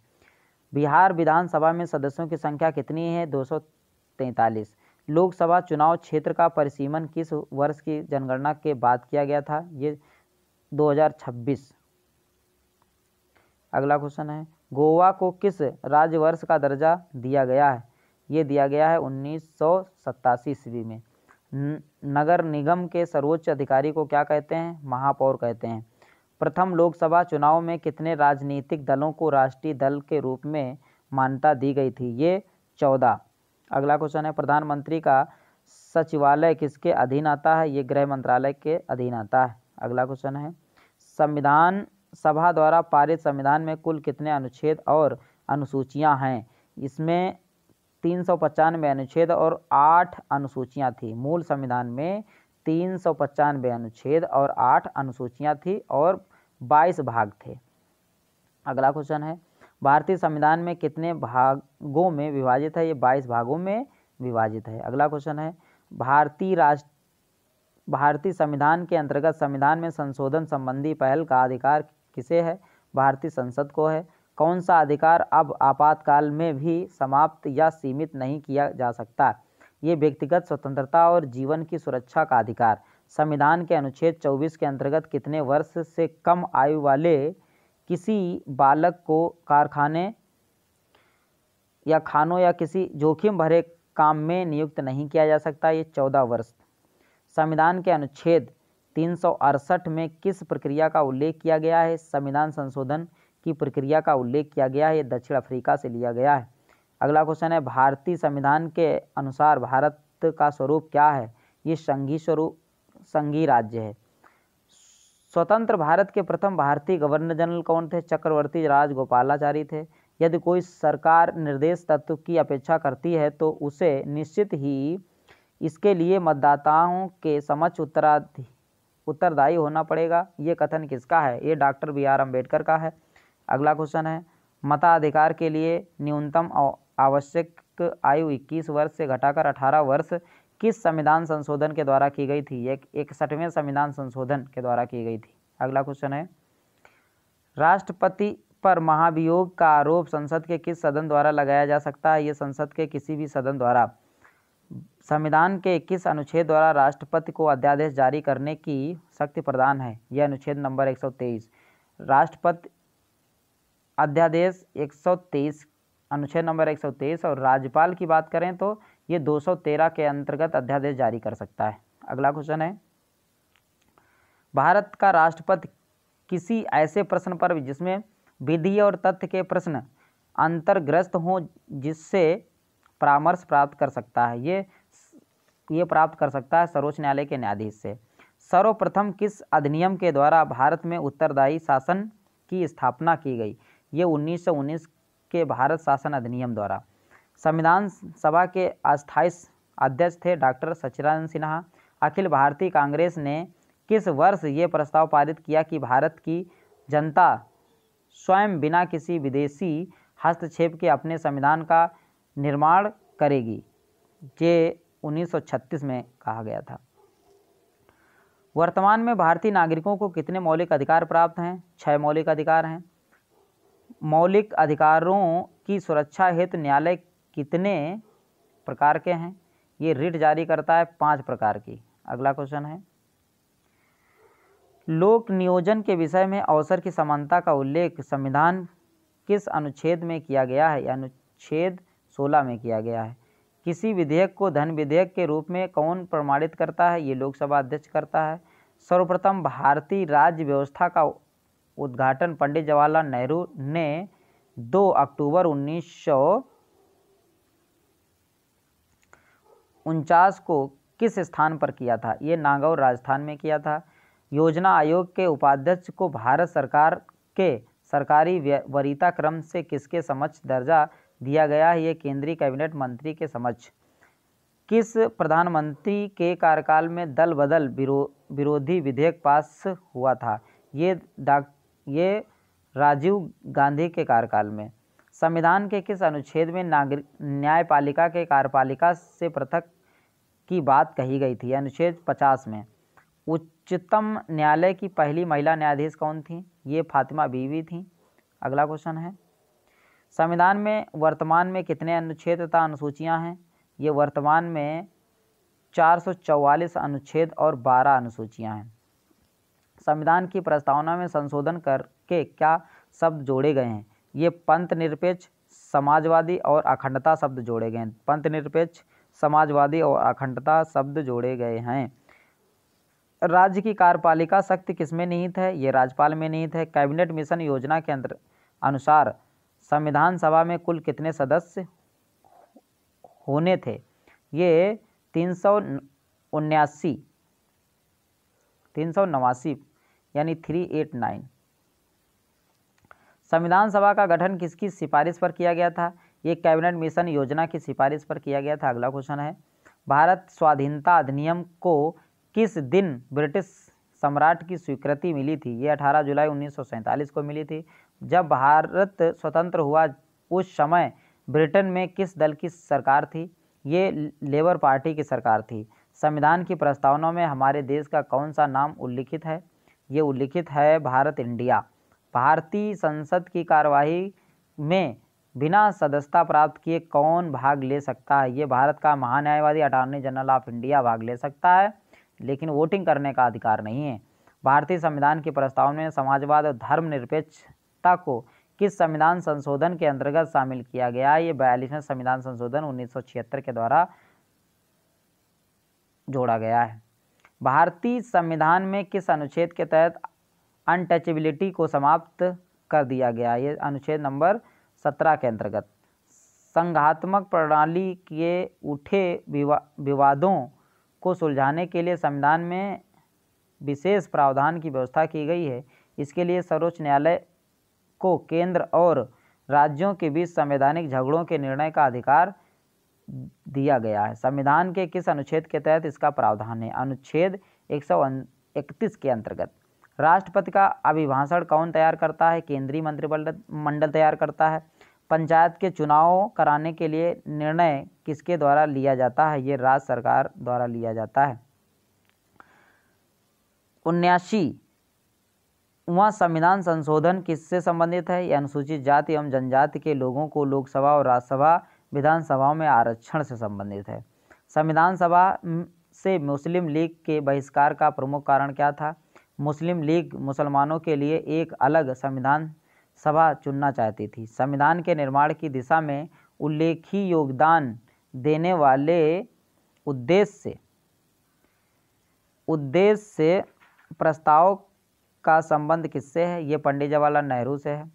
Speaker 1: बिहार विधानसभा में सदस्यों की संख्या कितनी है 243 लोकसभा चुनाव क्षेत्र का परिसीमन किस वर्ष की जनगणना के बाद किया गया था ये 2026 अगला क्वेश्चन है गोवा को किस राजवर्ष का दर्जा दिया गया है ये दिया गया है उन्नीस ईस्वी में नगर निगम के सर्वोच्च अधिकारी को क्या कहते हैं महापौर कहते हैं प्रथम लोकसभा चुनाव में कितने राजनीतिक दलों को राष्ट्रीय दल के रूप में मान्यता दी गई थी ये चौदह अगला क्वेश्चन है प्रधानमंत्री का सचिवालय किसके अधीन आता है ये गृह मंत्रालय के अधीन आता है अगला क्वेश्चन है संविधान सभा द्वारा पारित संविधान में कुल कितने अनुच्छेद और अनुसूचियां हैं इसमें तीन सौ पचानवे अनुच्छेद और आठ अनुसूचियां थी मूल संविधान में तीन सौ पचानवे अनुच्छेद और आठ अनुसूचियां थी और बाईस भाग थे अगला क्वेश्चन है भारतीय संविधान में कितने भागों में विभाजित है ये बाईस भागों में विभाजित है अगला क्वेश्चन है भारतीय राष्ट्र भारतीय संविधान के अंतर्गत संविधान में संशोधन संबंधी पहल का अधिकार किसे है भारतीय संसद को है कौन सा अधिकार अब आपातकाल में भी समाप्त या सीमित नहीं किया जा सकता ये व्यक्तिगत स्वतंत्रता और जीवन की सुरक्षा का अधिकार संविधान के अनुच्छेद 24 के अंतर्गत कितने वर्ष से कम आयु वाले किसी बालक को कारखाने या खानों या किसी जोखिम भरे काम में नियुक्त नहीं किया जा सकता ये चौदह वर्ष संविधान के अनुच्छेद तीन में किस प्रक्रिया का उल्लेख किया गया है संविधान संशोधन की प्रक्रिया का उल्लेख किया गया है ये दक्षिण अफ्रीका से लिया गया है अगला क्वेश्चन है भारतीय संविधान के अनुसार भारत का स्वरूप क्या है ये संघी स्वरूप संघी राज्य है स्वतंत्र भारत के प्रथम भारतीय गवर्नर जनरल कौन थे चक्रवर्ती राजगोपालाचारी थे यदि कोई सरकार निर्देश तत्व की अपेक्षा करती है तो उसे निश्चित ही इसके लिए मतदाताओं के समक्ष उत्तराधि उत्तरदायी होना पड़ेगा ये कथन किसका है ये डॉक्टर बी आर अम्बेडकर का है अगला क्वेश्चन है मताधिकार के लिए न्यूनतम आवश्यक आयु 21 वर्ष से घटाकर 18 वर्ष किस संविधान संशोधन के द्वारा की गई थी एक इकसठवें संविधान संशोधन के द्वारा की गई थी अगला क्वेश्चन है राष्ट्रपति पर महाभियोग का आरोप संसद के किस सदन द्वारा लगाया जा सकता है ये संसद के किसी भी सदन द्वारा संविधान के किस अनुच्छेद द्वारा राष्ट्रपति को अध्यादेश जारी करने की शक्ति प्रदान है यह अनुच्छेद नंबर एक राष्ट्रपति अध्यादेश एक अनुच्छेद नंबर एक और राज्यपाल की बात करें तो ये 213 के अंतर्गत अध्यादेश जारी कर सकता है अगला क्वेश्चन है भारत का राष्ट्रपति किसी ऐसे प्रश्न पर जिसमें विधि और तथ्य के प्रश्न अंतर्ग्रस्त हों जिससे परामर्श प्राप्त कर सकता है ये ये प्राप्त कर सकता है सर्वोच्च न्यायालय के न्यायाधीश से सर्वप्रथम किस अधिनियम के द्वारा भारत में उत्तरदायी शासन की स्थापना की गई ये 1919 के भारत शासन अधिनियम द्वारा संविधान सभा के अस्थायी अध्यक्ष थे डॉक्टर सचिदानंद सिन्हा अखिल भारतीय कांग्रेस ने किस वर्ष ये प्रस्ताव पारित किया कि भारत की जनता स्वयं बिना किसी विदेशी हस्तक्षेप के अपने संविधान का निर्माण करेगी ये 1936 में कहा गया था वर्तमान में भारतीय नागरिकों को कितने मौलिक अधिकार प्राप्त हैं छः मौलिक अधिकार हैं मौलिक अधिकारों की सुरक्षा हेतु न्यायालय कितने प्रकार के हैं ये रिट जारी करता है पांच प्रकार की अगला क्वेश्चन है लोक नियोजन के विषय में अवसर की समानता का उल्लेख संविधान किस अनुच्छेद में किया गया है अनुच्छेद सोलह में किया गया है किसी विधेयक को धन विधेयक के रूप में कौन प्रमाणित करता है ये लोकसभा अध्यक्ष करता है सर्वप्रथम भारतीय राज्य व्यवस्था का उद्घाटन पंडित जवाहरलाल नेहरू ने 2 अक्टूबर उन्नीस उनचास को किस स्थान पर किया था ये नागौर राजस्थान में किया था योजना आयोग के उपाध्यक्ष को भारत सरकार के सरकारी वरीता क्रम से किसके समक्ष दर्जा दिया गया है ये केंद्रीय कैबिनेट मंत्री के समक्ष किस प्रधानमंत्री के कार्यकाल में दल बदल विरो, विरोधी विधेयक पास हुआ था ये डा ये राजीव गांधी के कार्यकाल में संविधान के किस अनुच्छेद में नागरिक न्यायपालिका के कार्यपालिका से पृथक की बात कही गई थी अनुच्छेद पचास में उच्चतम न्यायालय की पहली महिला न्यायाधीश कौन थी ये फातिमा बीवी थी अगला क्वेश्चन है संविधान में वर्तमान में कितने अनुच्छेद तथा अनुसूचियाँ हैं ये वर्तमान में चार अनुच्छेद और 12 अनुसूचियाँ हैं संविधान की प्रस्तावना में संशोधन करके क्या शब्द जोड़े गए हैं ये पंथ निरपेक्ष समाजवादी और अखंडता शब्द जोड़े गए हैं पंथ निरपेक्ष समाजवादी और अखंडता शब्द जोड़े गए हैं राज्य की कार्यपालिका शक्ति किसमें निहित है ये राज्यपाल में निहित है कैबिनेट मिशन योजना के अंतर अनुसार संविधान सभा में कुल कितने सदस्य होने थे ये तीन सौ उन्यासी तीन सौ नवासी यानी थ्री एट नाइन संविधान सभा का गठन किसकी सिफारिश पर किया गया था ये कैबिनेट मिशन योजना की सिफारिश पर किया गया था अगला क्वेश्चन है भारत स्वाधीनता अधिनियम को किस दिन ब्रिटिश सम्राट की स्वीकृति मिली थी ये 18 जुलाई उन्नीस को मिली थी जब भारत स्वतंत्र हुआ उस समय ब्रिटेन में किस दल की सरकार थी ये लेबर पार्टी की सरकार थी संविधान की प्रस्तावना में हमारे देश का कौन सा नाम उल्लिखित है ये उल्लिखित है भारत इंडिया भारतीय संसद की कार्यवाही में बिना सदस्यता प्राप्त किए कौन भाग ले सकता है ये भारत का महान्यायवादी अटॉर्नी जनरल ऑफ इंडिया भाग ले सकता है लेकिन वोटिंग करने का अधिकार नहीं है भारतीय संविधान की प्रस्तावना में समाजवाद और धर्मनिरपेक्षता को किस संविधान संशोधन के अंतर्गत शामिल किया गया ये बयालीसवें संविधान संशोधन उन्नीस के द्वारा जोड़ा गया है भारतीय संविधान में किस अनुच्छेद के तहत अनटचेबिलिटी को समाप्त कर दिया गया ये अनुच्छेद नंबर सत्रह के अंतर्गत संघात्मक प्रणाली के उठे विवा, विवादों को सुलझाने के लिए संविधान में विशेष प्रावधान की व्यवस्था की गई है इसके लिए सर्वोच्च न्यायालय को केंद्र और राज्यों के बीच संवैधानिक झगड़ों के निर्णय का अधिकार दिया गया है संविधान के किस अनुच्छेद के तहत इसका प्रावधान है अनुच्छेद एक सौ इकतीस के अंतर्गत राष्ट्रपति का अभिभाषण कौन तैयार करता है केंद्रीय मंत्रिमंडल मंडल तैयार करता है पंचायत के चुनाव कराने के लिए निर्णय किसके द्वारा लिया जाता है ये राज्य सरकार द्वारा लिया जाता है उन्यासी वह संविधान संशोधन किससे संबंधित है यह अनुसूचित जाति एवं जनजाति के लोगों को लोकसभा और राज्यसभा विधानसभाओं में आरक्षण से संबंधित है संविधान सभा से मुस्लिम लीग के बहिष्कार का प्रमुख कारण क्या था मुस्लिम लीग मुसलमानों के लिए एक अलग संविधान सभा चुनना चाहती थी संविधान के निर्माण की दिशा में उल्लेखीय योगदान देने वाले उद्देश्य से उद्देश्य से प्रस्ताव का संबंध किससे है ये पंडित जवाहरलाल नेहरू से है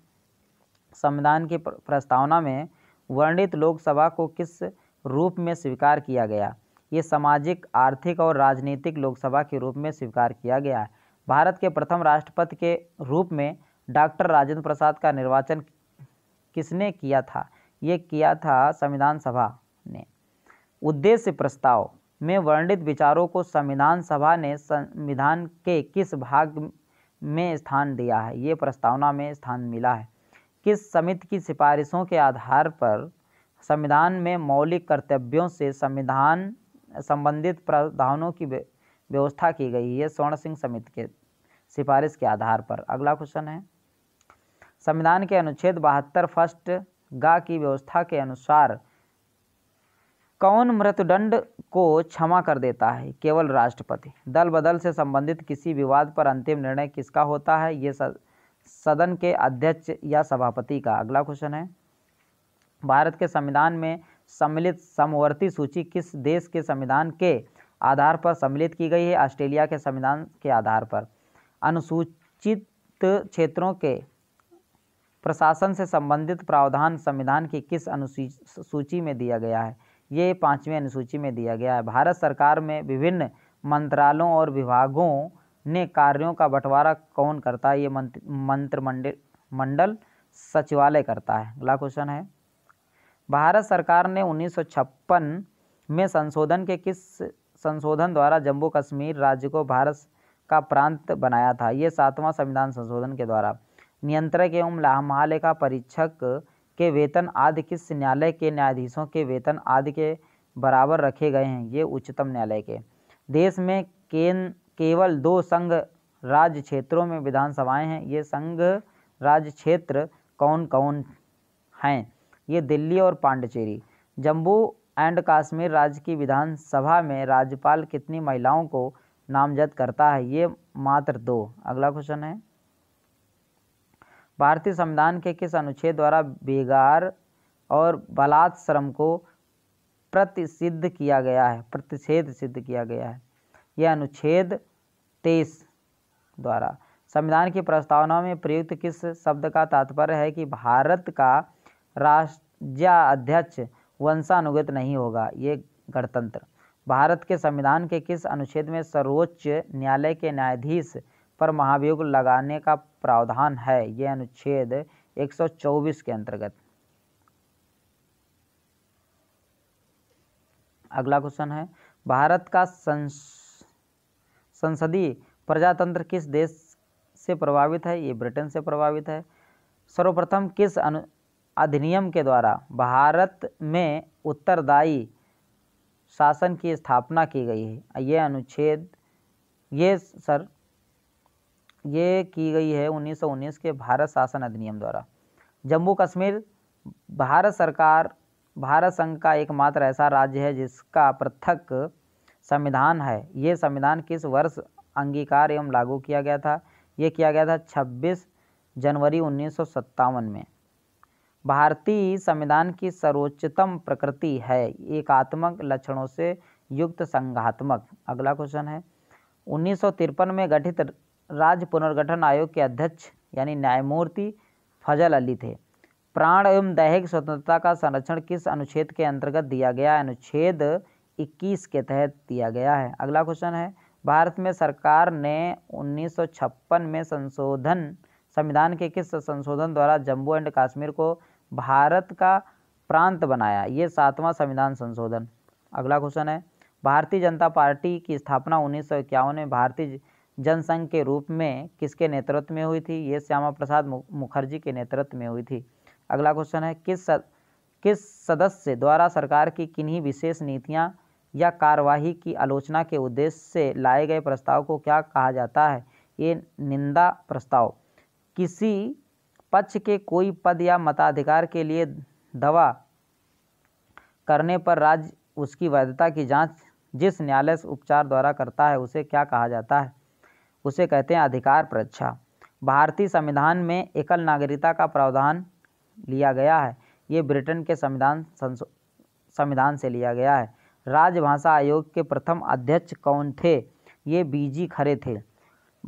Speaker 1: संविधान की प्रस्तावना में वर्णित लोकसभा को किस रूप में स्वीकार किया गया ये सामाजिक आर्थिक और राजनीतिक लोकसभा के रूप में स्वीकार किया गया है भारत के प्रथम राष्ट्रपति के रूप में डॉक्टर राजेंद्र प्रसाद का निर्वाचन किसने किया था ये किया था संविधान सभा ने उद्देश्य प्रस्ताव में वर्णित विचारों को संविधान सभा ने संविधान के किस भाग में स्थान दिया है ये प्रस्तावना में स्थान मिला है किस समिति की सिफारिशों के आधार पर संविधान में मौलिक कर्तव्यों से संविधान संबंधित प्रावधानों की व्यवस्था की गई है स्वर्ण सिंह समिति के सिफारिश के आधार पर अगला क्वेश्चन है संविधान के अनुच्छेद बहत्तर फर्स्ट गा की व्यवस्था के अनुसार कौन मृत्युदंड को क्षमा कर देता है केवल राष्ट्रपति दल बदल से संबंधित किसी विवाद पर अंतिम निर्णय किसका होता है ये सदन के अध्यक्ष या सभापति का अगला क्वेश्चन है भारत के संविधान में सम्मिलित समवर्ती सूची किस देश के संविधान के आधार पर सम्मिलित की गई है ऑस्ट्रेलिया के संविधान के आधार पर अनुसूचित क्षेत्रों के प्रशासन से संबंधित प्रावधान संविधान की किस अनुसूची में दिया गया है ये पाँचवीं अनुसूची में दिया गया है भारत सरकार में विभिन्न मंत्रालयों और विभागों ने कार्यों का बंटवारा कौन करता है ये मंत्रिमंडल मंडल सचिवालय करता है अगला क्वेश्चन है भारत सरकार ने उन्नीस में संशोधन के किस संशोधन द्वारा जम्मू कश्मीर राज्य को भारत का प्रांत बनाया था ये सातवां संविधान संशोधन के द्वारा नियंत्रक एवं महालेखा परीक्षक के वेतन आदि किस न्यायालय के न्यायाधीशों के वेतन आदि के बराबर रखे गए हैं ये उच्चतम न्यायालय के देश में केन केवल दो संघ राज्य क्षेत्रों में विधानसभाएं हैं ये संघ राज्य क्षेत्र कौन कौन हैं ये दिल्ली और पांडिचेरी जम्मू एंड कश्मीर राज्य की विधानसभा में राज्यपाल कितनी महिलाओं को नामजद करता है ये मात्र दो अगला क्वेश्चन है भारतीय संविधान के किस अनुच्छेद द्वारा बेगार और बलात् श्रम को प्रतिषिद्ध किया गया है प्रतिषेध सिद्ध किया गया है यह अनुच्छेद तेईस द्वारा संविधान की प्रस्तावना में प्रयुक्त किस शब्द का तात्पर्य है कि भारत का राष्ट्राध्यक्ष वंशानुगत नहीं होगा ये गणतंत्र भारत के संविधान के किस अनुच्छेद में सर्वोच्च न्यायालय के न्यायाधीश पर महाभियोग लगाने का प्रावधान है ये अनुच्छेद 124 के अंतर्गत अगला क्वेश्चन है भारत का संस, संसदीय प्रजातंत्र किस देश से प्रभावित है ये ब्रिटेन से प्रभावित है सर्वप्रथम किस अनु अधिनियम के द्वारा भारत में उत्तरदायी शासन की स्थापना की गई है ये अनुच्छेद ये सर ये की गई है 1919 के भारत शासन अधिनियम द्वारा जम्मू कश्मीर भारत सरकार भारत संघ का एकमात्र ऐसा राज्य है जिसका पृथक संविधान है ये संविधान किस वर्ष अंगीकार एवं लागू किया गया था ये किया गया था 26 जनवरी उन्नीस में भारतीय संविधान की सर्वोच्चतम प्रकृति है एकात्मक लक्षणों से युक्त संघात्मक अगला क्वेश्चन है उन्नीस में गठित राज्य पुनर्गठन आयोग के अध्यक्ष यानी न्यायमूर्ति फजल अली थे प्राण एवं दैहिक स्वतंत्रता का संरक्षण किस अनुच्छेद के अंतर्गत दिया गया अनुच्छेद 21 के तहत दिया गया है अगला क्वेश्चन है भारत में सरकार ने 1956 में संशोधन संविधान के किस संशोधन द्वारा जम्मू एंड कश्मीर को भारत का प्रांत बनाया ये सातवां संविधान संशोधन अगला क्वेश्चन है भारतीय जनता पार्टी की स्थापना उन्नीस में भारतीय जनसंघ के रूप में किसके नेतृत्व में हुई थी ये श्यामा प्रसाद मुखर्जी के नेतृत्व में हुई थी अगला क्वेश्चन है किस सद, किस सदस्य द्वारा सरकार की किन्हीं विशेष नीतियाँ या कार्यवाही की आलोचना के उद्देश्य से लाए गए प्रस्ताव को क्या कहा जाता है ये निंदा प्रस्ताव किसी पक्ष के कोई पद या मताधिकार के लिए दवा करने पर राज्य उसकी वैधता की जांच जिस न्यायालय उपचार द्वारा करता है उसे क्या कहा जाता है उसे कहते हैं अधिकार परीक्षा भारतीय संविधान में एकल नागरिकता का प्रावधान लिया गया है ये ब्रिटेन के संविधान संविधान से लिया गया है राजभाषा आयोग के प्रथम अध्यक्ष कौन थे ये बीजी खरे थे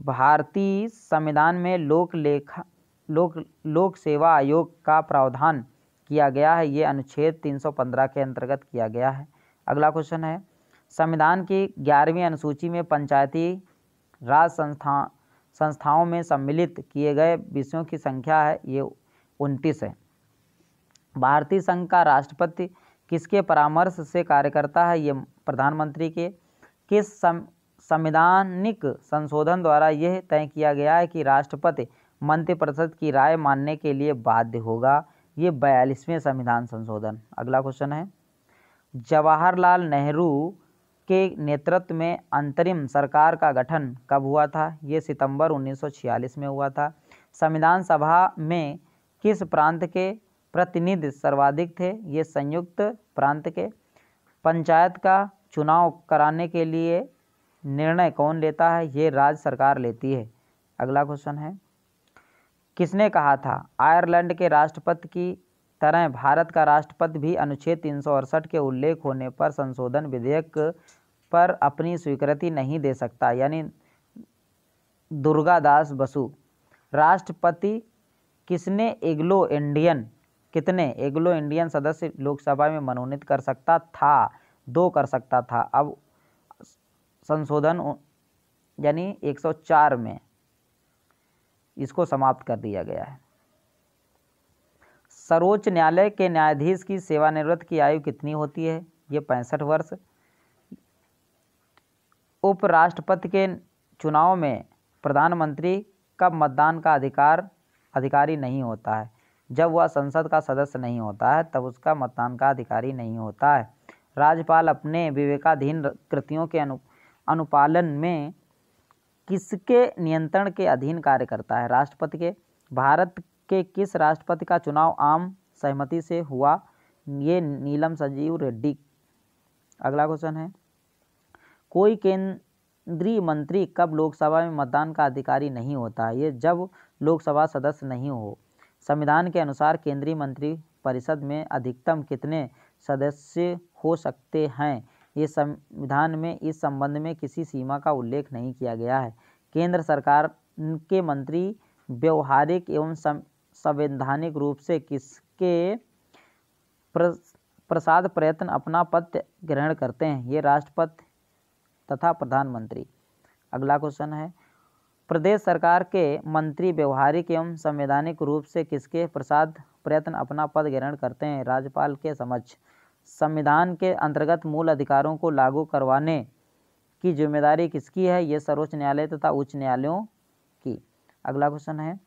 Speaker 1: भारतीय संविधान में लोक लेखा लोक लोक सेवा आयोग का प्रावधान किया गया है ये अनुच्छेद 315 के अंतर्गत किया गया है अगला क्वेश्चन है संविधान की ग्यारहवीं अनुसूची में पंचायती राज संस्था संस्थाओं में सम्मिलित किए गए विषयों की संख्या है ये उनतीस है भारतीय संघ का राष्ट्रपति किसके परामर्श से कार्य करता है ये प्रधानमंत्री के किस संविधानिक संशोधन द्वारा यह तय किया गया है कि राष्ट्रपति मंत्रिपरिषद की राय मानने के लिए बाध्य होगा ये बयालीसवें संविधान संशोधन अगला क्वेश्चन है जवाहरलाल नेहरू के नेतृत्व में अंतरिम सरकार का गठन कब हुआ था ये सितंबर 1946 में हुआ था संविधान सभा में किस प्रांत के प्रतिनिधि सर्वाधिक थे ये संयुक्त प्रांत के पंचायत का चुनाव कराने के लिए निर्णय कौन लेता है ये राज्य सरकार लेती है अगला क्वेश्चन है किसने कहा था आयरलैंड के राष्ट्रपति की तरह भारत का राष्ट्रपति भी अनुच्छेद तीन के उल्लेख होने पर संशोधन विधेयक पर अपनी स्वीकृति नहीं दे सकता यानी दुर्गादास बसु राष्ट्रपति किसने एग्लो इंडियन कितने एग्लो इंडियन सदस्य लोकसभा में मनोनीत कर सकता था दो कर सकता था अब संशोधन यानी 104 में इसको समाप्त कर दिया गया है सर्वोच्च न्यायालय के न्यायाधीश की सेवानिवृत्त की आयु कितनी होती है ये पैंसठ वर्ष उपराष्ट्रपति के चुनाव में प्रधानमंत्री का मतदान का अधिकार अधिकारी नहीं होता है जब वह संसद का सदस्य नहीं होता है तब उसका मतदान का अधिकारी नहीं होता है राज्यपाल अपने विवेकाधीन कृतियों के अनु अनुपालन में किसके नियंत्रण के अधीन कार्य करता है राष्ट्रपति के भारत के किस राष्ट्रपति का चुनाव आम सहमति से हुआ ये नीलम संजीव रेड्डी अगला क्वेश्चन है कोई केंद्रीय मंत्री कब लोकसभा में मतदान का अधिकारी नहीं होता ये जब लोकसभा सदस्य नहीं हो संविधान के अनुसार केंद्रीय मंत्री परिषद में अधिकतम कितने सदस्य हो सकते हैं ये संविधान में इस संबंध में किसी सीमा का उल्लेख नहीं किया गया है केंद्र सरकार के मंत्री व्यवहारिक एवं संवैधानिक रूप से किसके प्रसाद प्रयत्न अपना पद ग्रहण करते हैं ये राष्ट्रपति तथा प्रधानमंत्री अगला क्वेश्चन है प्रदेश सरकार के मंत्री व्यवहारिक एवं संवैधानिक रूप से किसके प्रसाद प्रयत्न अपना पद ग्रहण करते हैं राज्यपाल के समक्ष संविधान के अंतर्गत मूल अधिकारों को लागू करवाने की जिम्मेदारी किसकी है ये सर्वोच्च न्यायालय तथा उच्च न्यायालयों की अगला क्वेश्चन है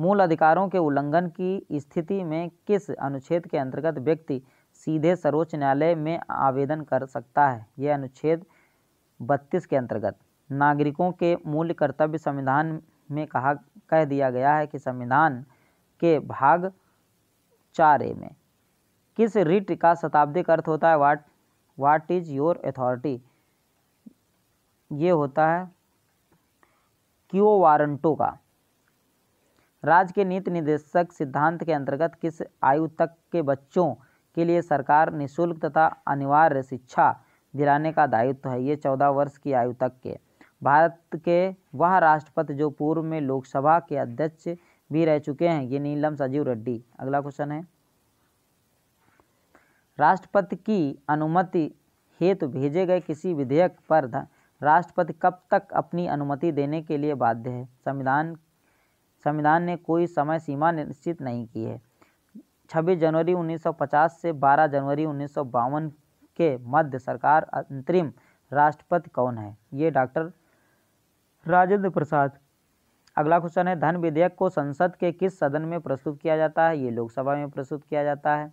Speaker 1: मूल अधिकारों के उल्लंघन की स्थिति में किस अनुच्छेद के अंतर्गत व्यक्ति सीधे सर्वोच्च न्यायालय में आवेदन कर सकता है यह अनुच्छेद बत्तीस के अंतर्गत नागरिकों के मूल कर्तव्य संविधान में कहा कह दिया गया है कि संविधान के भाग चार ए में किस रिट का शताब्दिक अर्थ होता है what what is your authority ये होता है क्यू वारंटो का राज्य के नीति निदेशक सिद्धांत के अंतर्गत किस आयु तक के बच्चों के लिए सरकार निःशुल्क तथा अनिवार्य शिक्षा दिलाने का दायित्व है ये चौदह वर्ष की आयु तक के भारत के वह राष्ट्रपति जो पूर्व में लोकसभा के अध्यक्ष भी रह चुके हैं ये नीलम संजीव रेड्डी अगला क्वेश्चन है राष्ट्रपति की अनुमति हेतु तो भेजे गए किसी विधेयक पर राष्ट्रपति कब तक अपनी अनुमति देने के लिए बाध्य है संविधान संविधान ने कोई समय सीमा निश्चित नहीं की है छब्बीस जनवरी 1950 से 12 जनवरी उन्नीस के मध्य सरकार अंतरिम राष्ट्रपति कौन है ये डॉक्टर राजेंद्र प्रसाद अगला क्वेश्चन है धन विधेयक को संसद के किस सदन में प्रस्तुत किया जाता है ये लोकसभा में प्रस्तुत किया जाता है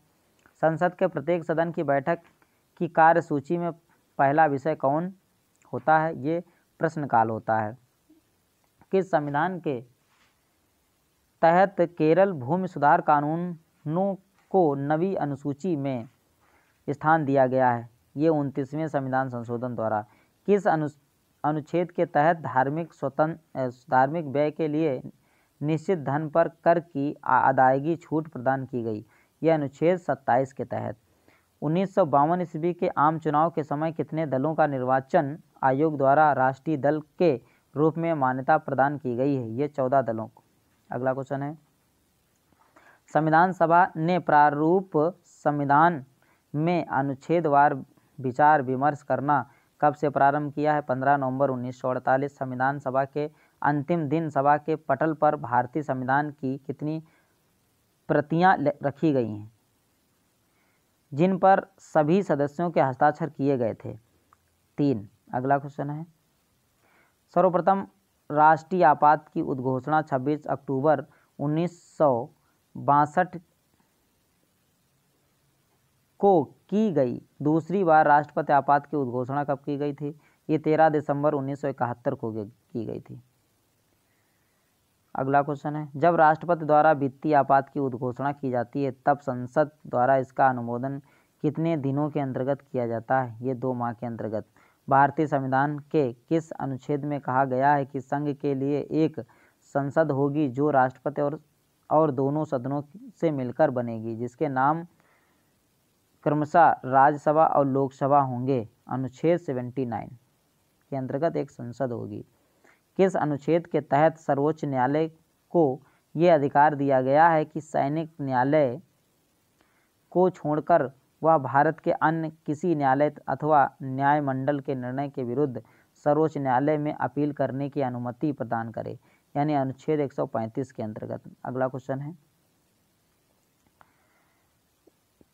Speaker 1: संसद के प्रत्येक सदन की बैठक की कार्यसूची में पहला विषय कौन होता है ये प्रश्नकाल होता है किस संविधान के तहत केरल भूमि सुधार कानून संगठनों को नवी अनुसूची में स्थान दिया गया है ये उनतीसवें संविधान संशोधन द्वारा किस अनु अनुच्छेद के तहत धार्मिक स्वतंत्र धार्मिक व्यय के लिए निश्चित धन पर कर की अदायगी छूट प्रदान की गई यह अनुच्छेद 27 के तहत उन्नीस सौ ईस्वी के आम चुनाव के समय कितने दलों का निर्वाचन आयोग द्वारा राष्ट्रीय दल के रूप में मान्यता प्रदान की गई है ये चौदह दलों को अगला क्वेश्चन है संविधान सभा ने प्रारूप संविधान में अनुच्छेदवार विचार विमर्श करना कब से प्रारंभ किया है 15 नवंबर उन्नीस संविधान सभा के अंतिम दिन सभा के पटल पर भारतीय संविधान की कितनी प्रतियां रखी गई हैं जिन पर सभी सदस्यों के हस्ताक्षर किए गए थे तीन अगला क्वेश्चन है सर्वप्रथम राष्ट्रीय आपात की उद्घोषणा 26 अक्टूबर उन्नीस बासठ को की गई दूसरी बार राष्ट्रपति आपात की उद्घोषणा कब की गई थी ये तेरह दिसंबर 1971 को की गई थी अगला क्वेश्चन है जब राष्ट्रपति द्वारा वित्तीय आपात की उद्घोषणा की जाती है तब संसद द्वारा इसका अनुमोदन कितने दिनों के अंतर्गत किया जाता है ये दो माह के अंतर्गत भारतीय संविधान के किस अनुच्छेद में कहा गया है कि संघ के लिए एक संसद होगी जो राष्ट्रपति और और दोनों सदनों से मिलकर बनेगी जिसके नाम क्रमशः राज्यसभा और लोकसभा होंगे अनुच्छेद 79 के अंतर्गत एक संसद होगी किस अनुच्छेद के तहत सर्वोच्च न्यायालय को ये अधिकार दिया गया है कि सैनिक न्यायालय को छोड़कर वह भारत के अन्य किसी न्यायालय अथवा न्यायमंडल के निर्णय के विरुद्ध सर्वोच्च न्यायालय में अपील करने की अनुमति प्रदान करे यानी अनुच्छेद 135 के अंतर्गत अगला क्वेश्चन है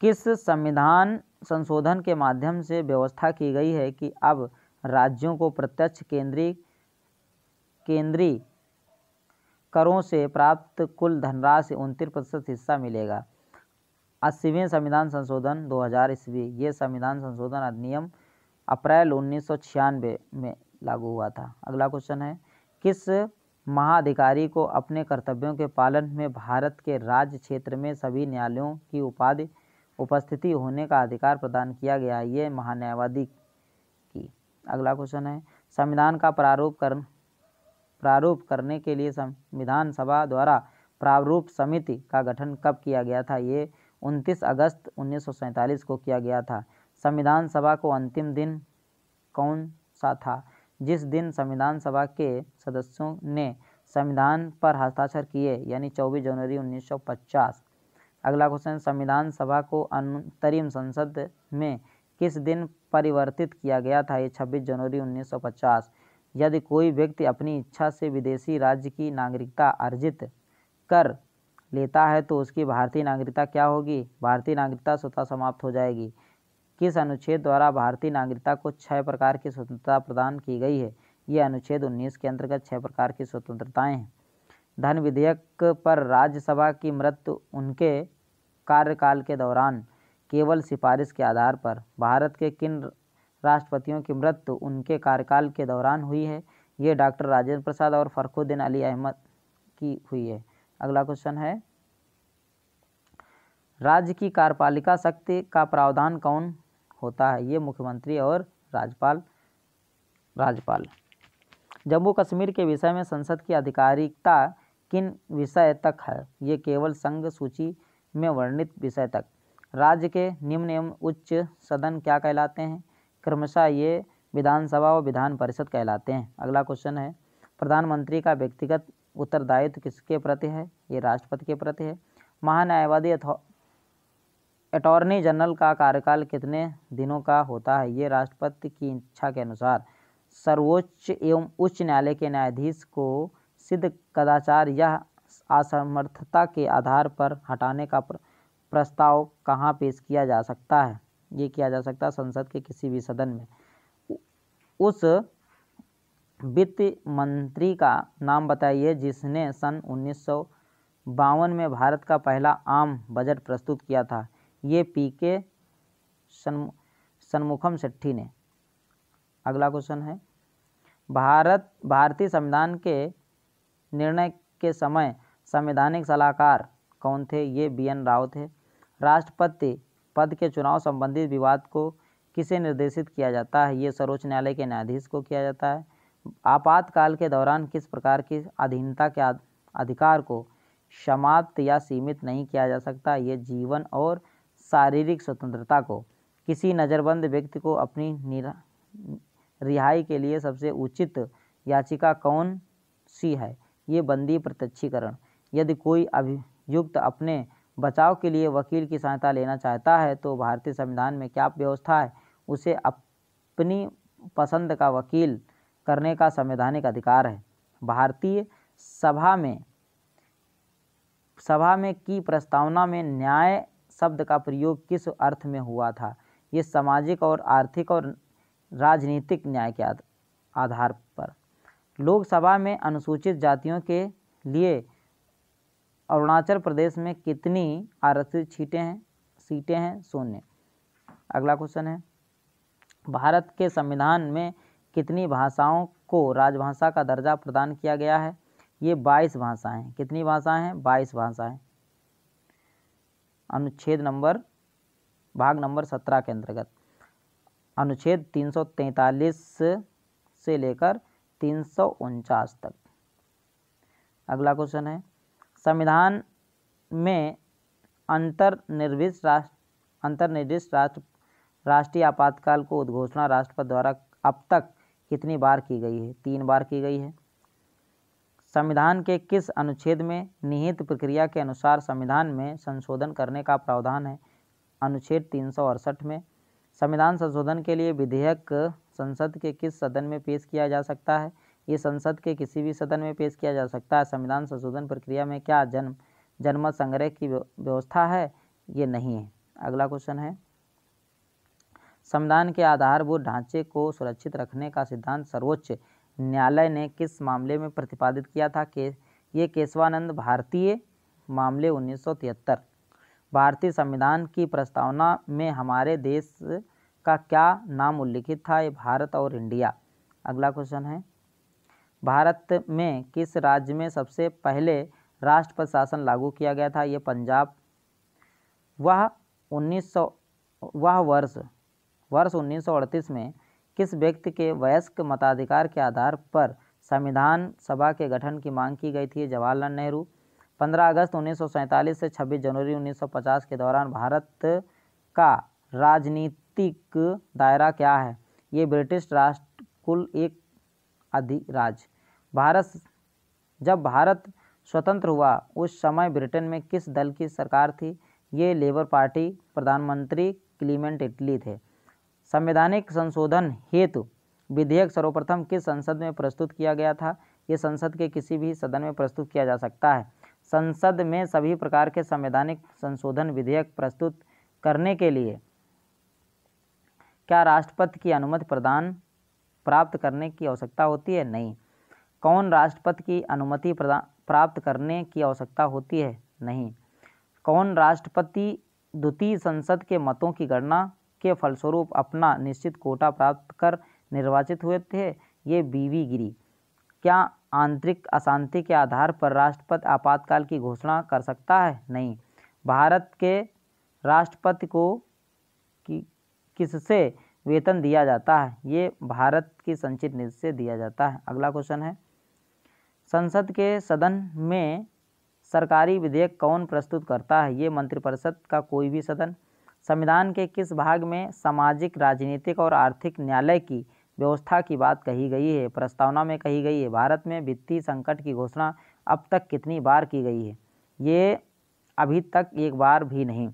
Speaker 1: किस संविधान संशोधन के माध्यम से व्यवस्था की गई है कि अब राज्यों को प्रत्यक्ष केंद्रीय केंद्रीय करों से प्राप्त कुल धनराशि उनतीस प्रतिशत हिस्सा मिलेगा अस्सीवें संविधान संशोधन 2000 ईस्वी ये संविधान संशोधन अधिनियम अप्रैल उन्नीस में लागू हुआ था अगला क्वेश्चन है किस महाधिकारी को अपने कर्तव्यों के पालन में भारत के राज्य क्षेत्र में सभी न्यायालयों की उपाधि उपस्थिति होने का अधिकार प्रदान किया गया है ये महान्यायवादी की अगला क्वेश्चन है संविधान का प्रारूप कर प्रारूप करने के लिए संविधान सभा द्वारा प्रारूप समिति का गठन कब किया गया था ये 29 अगस्त उन्नीस को किया गया था संविधान सभा को अंतिम दिन कौन सा था जिस दिन संविधान सभा के सदस्यों ने संविधान पर हस्ताक्षर किए यानी 24 जनवरी 1950 अगला क्वेश्चन संविधान सभा को अंतरिम संसद में किस दिन परिवर्तित किया गया था ये 26 जनवरी 1950 यदि कोई व्यक्ति अपनी इच्छा से विदेशी राज्य की नागरिकता अर्जित कर लेता है तो उसकी भारतीय नागरिकता क्या होगी भारतीय नागरिकता स्वतः समाप्त हो जाएगी किस अनुच्छेद द्वारा भारतीय नागरिकता को छह प्रकार की स्वतंत्रता प्रदान की गई है ये अनुच्छेद उन्नीस के अंतर्गत छह प्रकार की स्वतंत्रताएं हैं धन विधेयक पर राज्यसभा की मृत्यु उनके कार्यकाल के दौरान केवल सिफारिश के आधार पर भारत के किन राष्ट्रपतियों की मृत्यु उनके कार्यकाल के दौरान हुई है ये डॉक्टर राजेंद्र प्रसाद और फरखुद्दीन अली अहमद की हुई है अगला क्वेश्चन है राज्य की कार्यपालिका शक्ति का प्रावधान कौन होता है ये मुख्यमंत्री और राज्यपाल राज्यपाल जम्मू कश्मीर के विषय में संसद की आधिकारिकता किन विषय तक है ये केवल संघ सूची में वर्णित विषय तक राज्य के निम्न एवं उच्च सदन क्या कहलाते हैं क्रमशः ये विधानसभा और विधान परिषद कहलाते हैं अगला क्वेश्चन है प्रधानमंत्री का व्यक्तिगत उत्तरदायित्व किसके प्रति है ये राष्ट्रपति के प्रति है महान्यायवादी अटॉर्नी जनरल का कार्यकाल कितने दिनों का होता है ये राष्ट्रपति की इच्छा के अनुसार सर्वोच्च एवं उच्च न्यायालय के न्यायाधीश को सिद्ध कदाचार या असमर्थता के आधार पर हटाने का प्रस्ताव कहाँ पेश किया जा सकता है ये किया जा सकता है संसद के किसी भी सदन में उस वित्त मंत्री का नाम बताइए जिसने सन उन्नीस में भारत का पहला आम बजट प्रस्तुत किया था ये पी के सन्मुखम सेट्ठी ने अगला क्वेश्चन है भारत भारतीय संविधान के निर्णय के समय संवैधानिक सलाहकार कौन थे ये बी एन राव थे राष्ट्रपति पद के चुनाव संबंधित विवाद को किसे निर्देशित किया जाता है ये सर्वोच्च न्यायालय के न्यायाधीश को किया जाता है आपातकाल के दौरान किस प्रकार की अधीनता के अधिकार को समाप्त या सीमित नहीं किया जा सकता ये जीवन और शारीरिक स्वतंत्रता को किसी नज़रबंद व्यक्ति को अपनी रिहाई के लिए सबसे उचित याचिका कौन सी है ये बंदी प्रत्यक्षीकरण यदि कोई अभियुक्त अपने बचाव के लिए वकील की सहायता लेना चाहता है तो भारतीय संविधान में क्या व्यवस्था है उसे अपनी पसंद का वकील करने का संवैधानिक अधिकार है भारतीय सभा में सभा में की प्रस्तावना में न्याय शब्द का प्रयोग किस अर्थ में हुआ था ये सामाजिक और आर्थिक और राजनीतिक न्याय के आधार पर लोकसभा में अनुसूचित जातियों के लिए अरुणाचल प्रदेश में कितनी आरक्षित सीटें हैं सीटें हैं शून्य अगला क्वेश्चन है भारत के संविधान में कितनी भाषाओं को राजभाषा का दर्जा प्रदान किया गया है ये बाईस भाषाएं कितनी भाषाएं हैं बाईस भाषाएं अनुच्छेद नंबर भाग नंबर सत्रह के अंतर्गत अनुच्छेद तीन सौ तैंतालीस से लेकर तीन सौ उनचास तक अगला क्वेश्चन है संविधान में अंतर्निर्विष्ट राष्ट्र अंतर्निर्दिष्ट राष्ट्र राष्ट्रीय आपातकाल को उद्घोषणा राष्ट्रपति द्वारा अब तक कितनी बार की गई है तीन बार की गई है संविधान के किस अनुच्छेद में निहित प्रक्रिया के अनुसार संविधान में संशोधन करने का प्रावधान है अनुच्छेद तीन में संविधान संशोधन के लिए विधेयक संसद के किस सदन में पेश किया जा सकता है ये संसद के किसी भी सदन में पेश किया जा सकता है संविधान संशोधन प्रक्रिया में क्या जन्म जनमत संग्रह की व्यवस्था है ये नहीं है अगला क्वेश्चन है संविधान के आधारभूत ढांचे को सुरक्षित रखने का सिद्धांत सर्वोच्च न्यायालय ने किस मामले में प्रतिपादित किया था के ये केशवानंद भारतीय मामले उन्नीस भारतीय संविधान की प्रस्तावना में हमारे देश का क्या नाम उल्लिखित था ये भारत और इंडिया अगला क्वेश्चन है भारत में किस राज्य में सबसे पहले राष्ट्र प्रशासन लागू किया गया था ये पंजाब वह 1900 वह वर्ष वर्ष 1938 में किस व्यक्ति के वयस्क मताधिकार के आधार पर संविधान सभा के गठन की मांग की गई थी जवाहरलाल नेहरू 15 अगस्त उन्नीस से 26 जनवरी 1950 के दौरान भारत का राजनीतिक दायरा क्या है ये ब्रिटिश राष्ट्र कुल एक अधिराज भारत जब भारत स्वतंत्र हुआ उस समय ब्रिटेन में किस दल की सरकार थी ये लेबर पार्टी प्रधानमंत्री क्लीमेंट इटली थे संवैधानिक संशोधन हेतु विधेयक सर्वप्रथम किस संसद में प्रस्तुत किया गया था ये संसद के किसी भी सदन में प्रस्तुत किया जा सकता है संसद में सभी प्रकार के संवैधानिक संशोधन विधेयक प्रस्तुत करने के लिए क्या राष्ट्रपति की अनुमति प्रदान प्राप्त करने की आवश्यकता होती है नहीं कौन राष्ट्रपति की अनुमति प्राप्त करने की आवश्यकता होती है नहीं कौन राष्ट्रपति द्वितीय संसद के मतों की गणना के फलस्वरूप अपना निश्चित कोटा प्राप्त कर निर्वाचित हुए थे ये बीवी गिरी क्या आंतरिक अशांति के आधार पर राष्ट्रपति आपातकाल की घोषणा कर सकता है नहीं भारत के राष्ट्रपति को कि किससे वेतन दिया जाता है ये भारत की संचित निधि से दिया जाता है अगला क्वेश्चन है संसद के सदन में सरकारी विधेयक कौन प्रस्तुत करता है ये मंत्रिपरिषद का कोई भी सदन संविधान के किस भाग में सामाजिक राजनीतिक और आर्थिक न्यायालय की व्यवस्था की बात कही गई है प्रस्तावना में कही गई है भारत में वित्तीय संकट की घोषणा अब तक कितनी बार की गई है ये अभी तक एक बार भी नहीं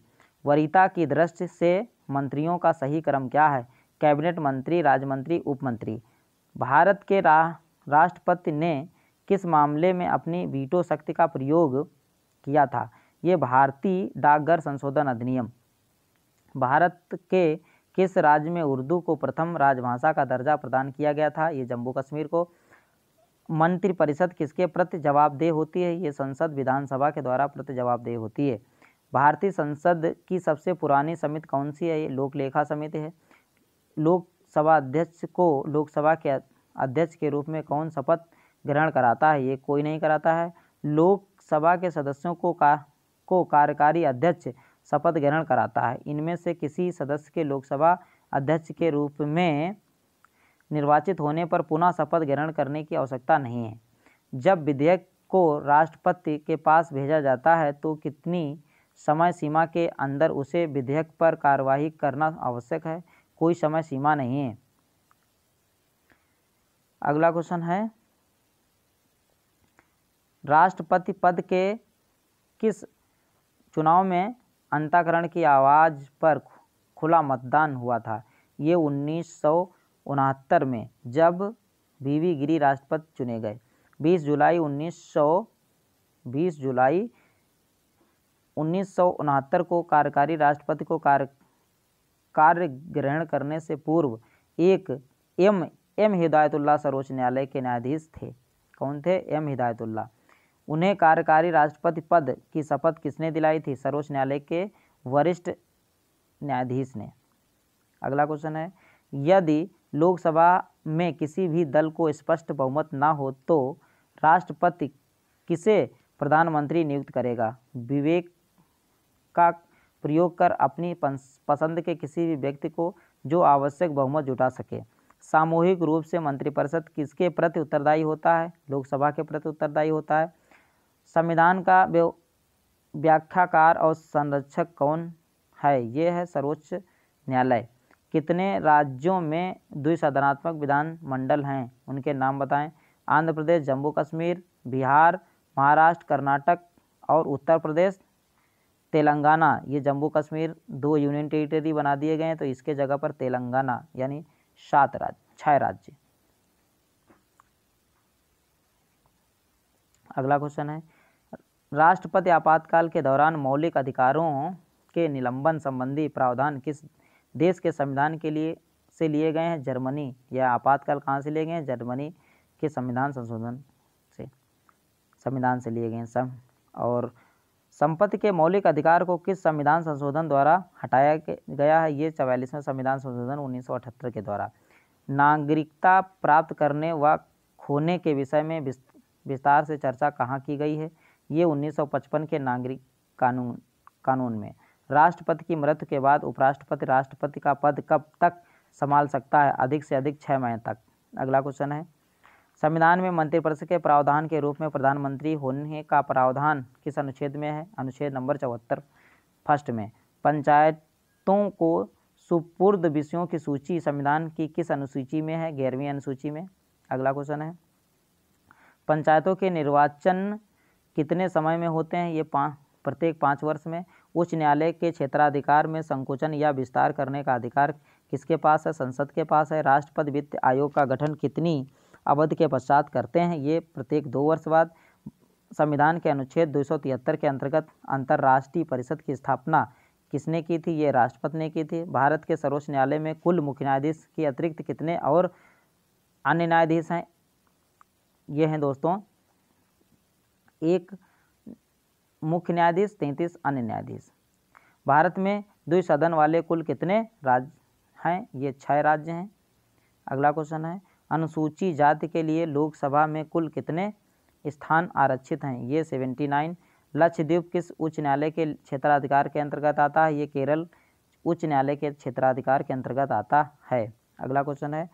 Speaker 1: वरीता की दृष्टि से मंत्रियों का सही क्रम क्या है कैबिनेट मंत्री उप उपमंत्री भारत के रा, राष्ट्रपति ने किस मामले में अपनी वीटो शक्ति का प्रयोग किया था ये भारतीय डाकघर संशोधन अधिनियम भारत के किस राज्य में उर्दू को प्रथम राजभाषा का दर्जा प्रदान किया गया था ये जम्मू कश्मीर को मंत्रिपरिषद किसके प्रति जवाबदेह होती है ये संसद विधानसभा के द्वारा प्रति जवाबदेह होती है भारतीय संसद की सबसे पुरानी समिति कौन सी है ये लोकलेखा समिति है लोकसभा अध्यक्ष को लोकसभा के अध्यक्ष के रूप में कौन शपथ ग्रहण कराता है ये कोई नहीं कराता है लोकसभा के सदस्यों को का को कार्यकारी अध्यक्ष शपथ ग्रहण कराता है इनमें से किसी सदस्य के लोकसभा अध्यक्ष के रूप में निर्वाचित होने पर पुनः शपथ ग्रहण करने की आवश्यकता नहीं है जब विधेयक को राष्ट्रपति के पास भेजा जाता है तो कितनी समय सीमा के अंदर उसे विधेयक पर कार्यवाही करना आवश्यक है कोई समय सीमा नहीं है अगला क्वेश्चन है राष्ट्रपति पद के किस चुनाव में अंताकरण की आवाज़ पर खुला मतदान हुआ था ये उन्नीस सौ उनहत्तर में जब वी गिरी राष्ट्रपति चुने गए 20 जुलाई उन्नीस सौ बीस जुलाई उन्नीस को कार्यकारी राष्ट्रपति को कार्य कार्य ग्रहण करने से पूर्व एक एम एम हिदायतुल्ला सर्वोच्च न्यायालय के न्यायाधीश थे कौन थे एम हिदायतुल्ला उन्हें कार्यकारी राष्ट्रपति पद की शपथ किसने दिलाई थी सर्वोच्च न्यायालय के वरिष्ठ न्यायाधीश ने अगला क्वेश्चन है यदि लोकसभा में किसी भी दल को स्पष्ट बहुमत ना हो तो राष्ट्रपति किसे प्रधानमंत्री नियुक्त करेगा विवेक का प्रयोग कर अपनी पसंद के किसी भी व्यक्ति को जो आवश्यक बहुमत जुटा सके सामूहिक रूप से मंत्रिपरिषद किसके प्रति उत्तरदायी होता है लोकसभा के प्रति उत्तरदायी होता है संविधान का व्याख्याकार और संरक्षक कौन है ये है सर्वोच्च न्यायालय कितने राज्यों में द्विसदनात्मक विधानमंडल हैं उनके नाम बताएं आंध्र प्रदेश जम्मू कश्मीर बिहार महाराष्ट्र कर्नाटक और उत्तर प्रदेश तेलंगाना ये जम्मू कश्मीर दो यूनियन टेरिटरी बना दिए गए हैं तो इसके जगह पर तेलंगाना यानी सात राज्य छः राज्य अगला क्वेश्चन है राष्ट्रपति आपातकाल के दौरान मौलिक अधिकारों के निलंबन संबंधी प्रावधान किस देश के संविधान के लिए से लिए गए हैं जर्मनी या आपातकाल कहाँ से लिए गए हैं जर्मनी के संविधान संशोधन से संविधान से लिए गए हैं सब और संपत्ति के मौलिक अधिकार को किस संविधान संशोधन द्वारा हटाया गया है ये चवालीसवें संविधान संशोधन 1978 के द्वारा नागरिकता प्राप्त करने व खोने के विषय में विस्तार से चर्चा कहाँ की गई है ये 1955 के नागरिक कानून कानून में राष्ट्रपति की मृत्यु के बाद उपराष्ट्रपति राष्ट्रपति का पद कब तक संभाल सकता है अधिक से अधिक छः महीने तक अगला क्वेश्चन है संविधान में मंत्रिपरिषद के प्रावधान के रूप में प्रधानमंत्री होने का प्रावधान किस अनुच्छेद में है अनुच्छेद नंबर चौहत्तर फर्स्ट में पंचायतों को सुपुर्द विषयों की सूची संविधान की किस अनुसूची में है ग्यारहवीं अनुसूची में अगला क्वेश्चन है पंचायतों के निर्वाचन कितने समय में होते हैं ये पाँच प्रत्येक पाँच वर्ष में उच्च न्यायालय के क्षेत्राधिकार में संकुचन या विस्तार करने का अधिकार किसके पास है संसद के पास है राष्ट्रपति वित्त आयोग का गठन कितनी अवधि के पश्चात करते हैं ये प्रत्येक दो वर्ष बाद संविधान के अनुच्छेद दो के अंतर्गत अंतर्राष्ट्रीय परिषद की स्थापना किसने की थी ये राष्ट्रपति ने की थी भारत के सर्वोच्च न्यायालय में कुल मुख्य न्यायाधीश के अतिरिक्त कितने और अन्य न्यायाधीश हैं ये हैं दोस्तों एक मुख्य न्यायाधीश तैंतीस अन्य न्यायाधीश भारत में द्वि सदन वाले कुल कितने राज्य हैं ये छः राज्य हैं अगला क्वेश्चन है अनुसूची जाति के लिए लोकसभा में कुल कितने स्थान आरक्षित हैं ये सेवेंटी नाइन लक्षद्वीप किस उच्च न्यायालय के क्षेत्राधिकार के अंतर्गत आता है ये केरल उच्च न्यायालय के क्षेत्राधिकार के अंतर्गत आता है अगला क्वेश्चन है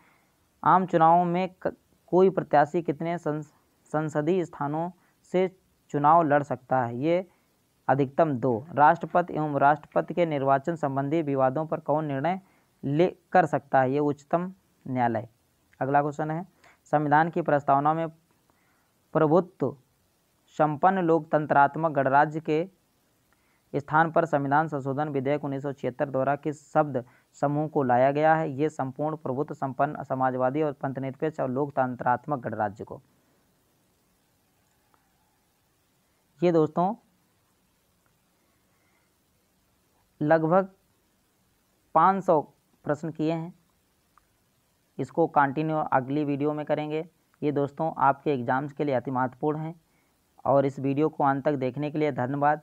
Speaker 1: आम चुनावों में कोई प्रत्याशी कितने संसदीय स्थानों से चुनाव लड़ सकता है ये अधिकतम दो राष्ट्रपति एवं राष्ट्रपति के निर्वाचन संबंधी विवादों पर कौन निर्णय ले कर सकता है ये उच्चतम न्यायालय अगला क्वेश्चन है संविधान की प्रस्तावना में प्रभुत्व संपन्न लोकतंत्रात्मक गणराज्य के स्थान पर संविधान संशोधन विधेयक उन्नीस द्वारा किस शब्द समूह को लाया गया है ये संपूर्ण प्रभुत्व संपन्न समाजवादी और पंथनिरपेक्ष और लोकतंत्रात्मक गणराज्य को ये दोस्तों लगभग 500 प्रश्न किए हैं इसको कंटिन्यू अगली वीडियो में करेंगे ये दोस्तों आपके एग्ज़ाम्स के लिए अति महत्वपूर्ण हैं और इस वीडियो को अंत तक देखने के लिए धन्यवाद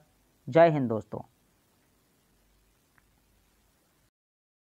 Speaker 1: जय हिंद दोस्तों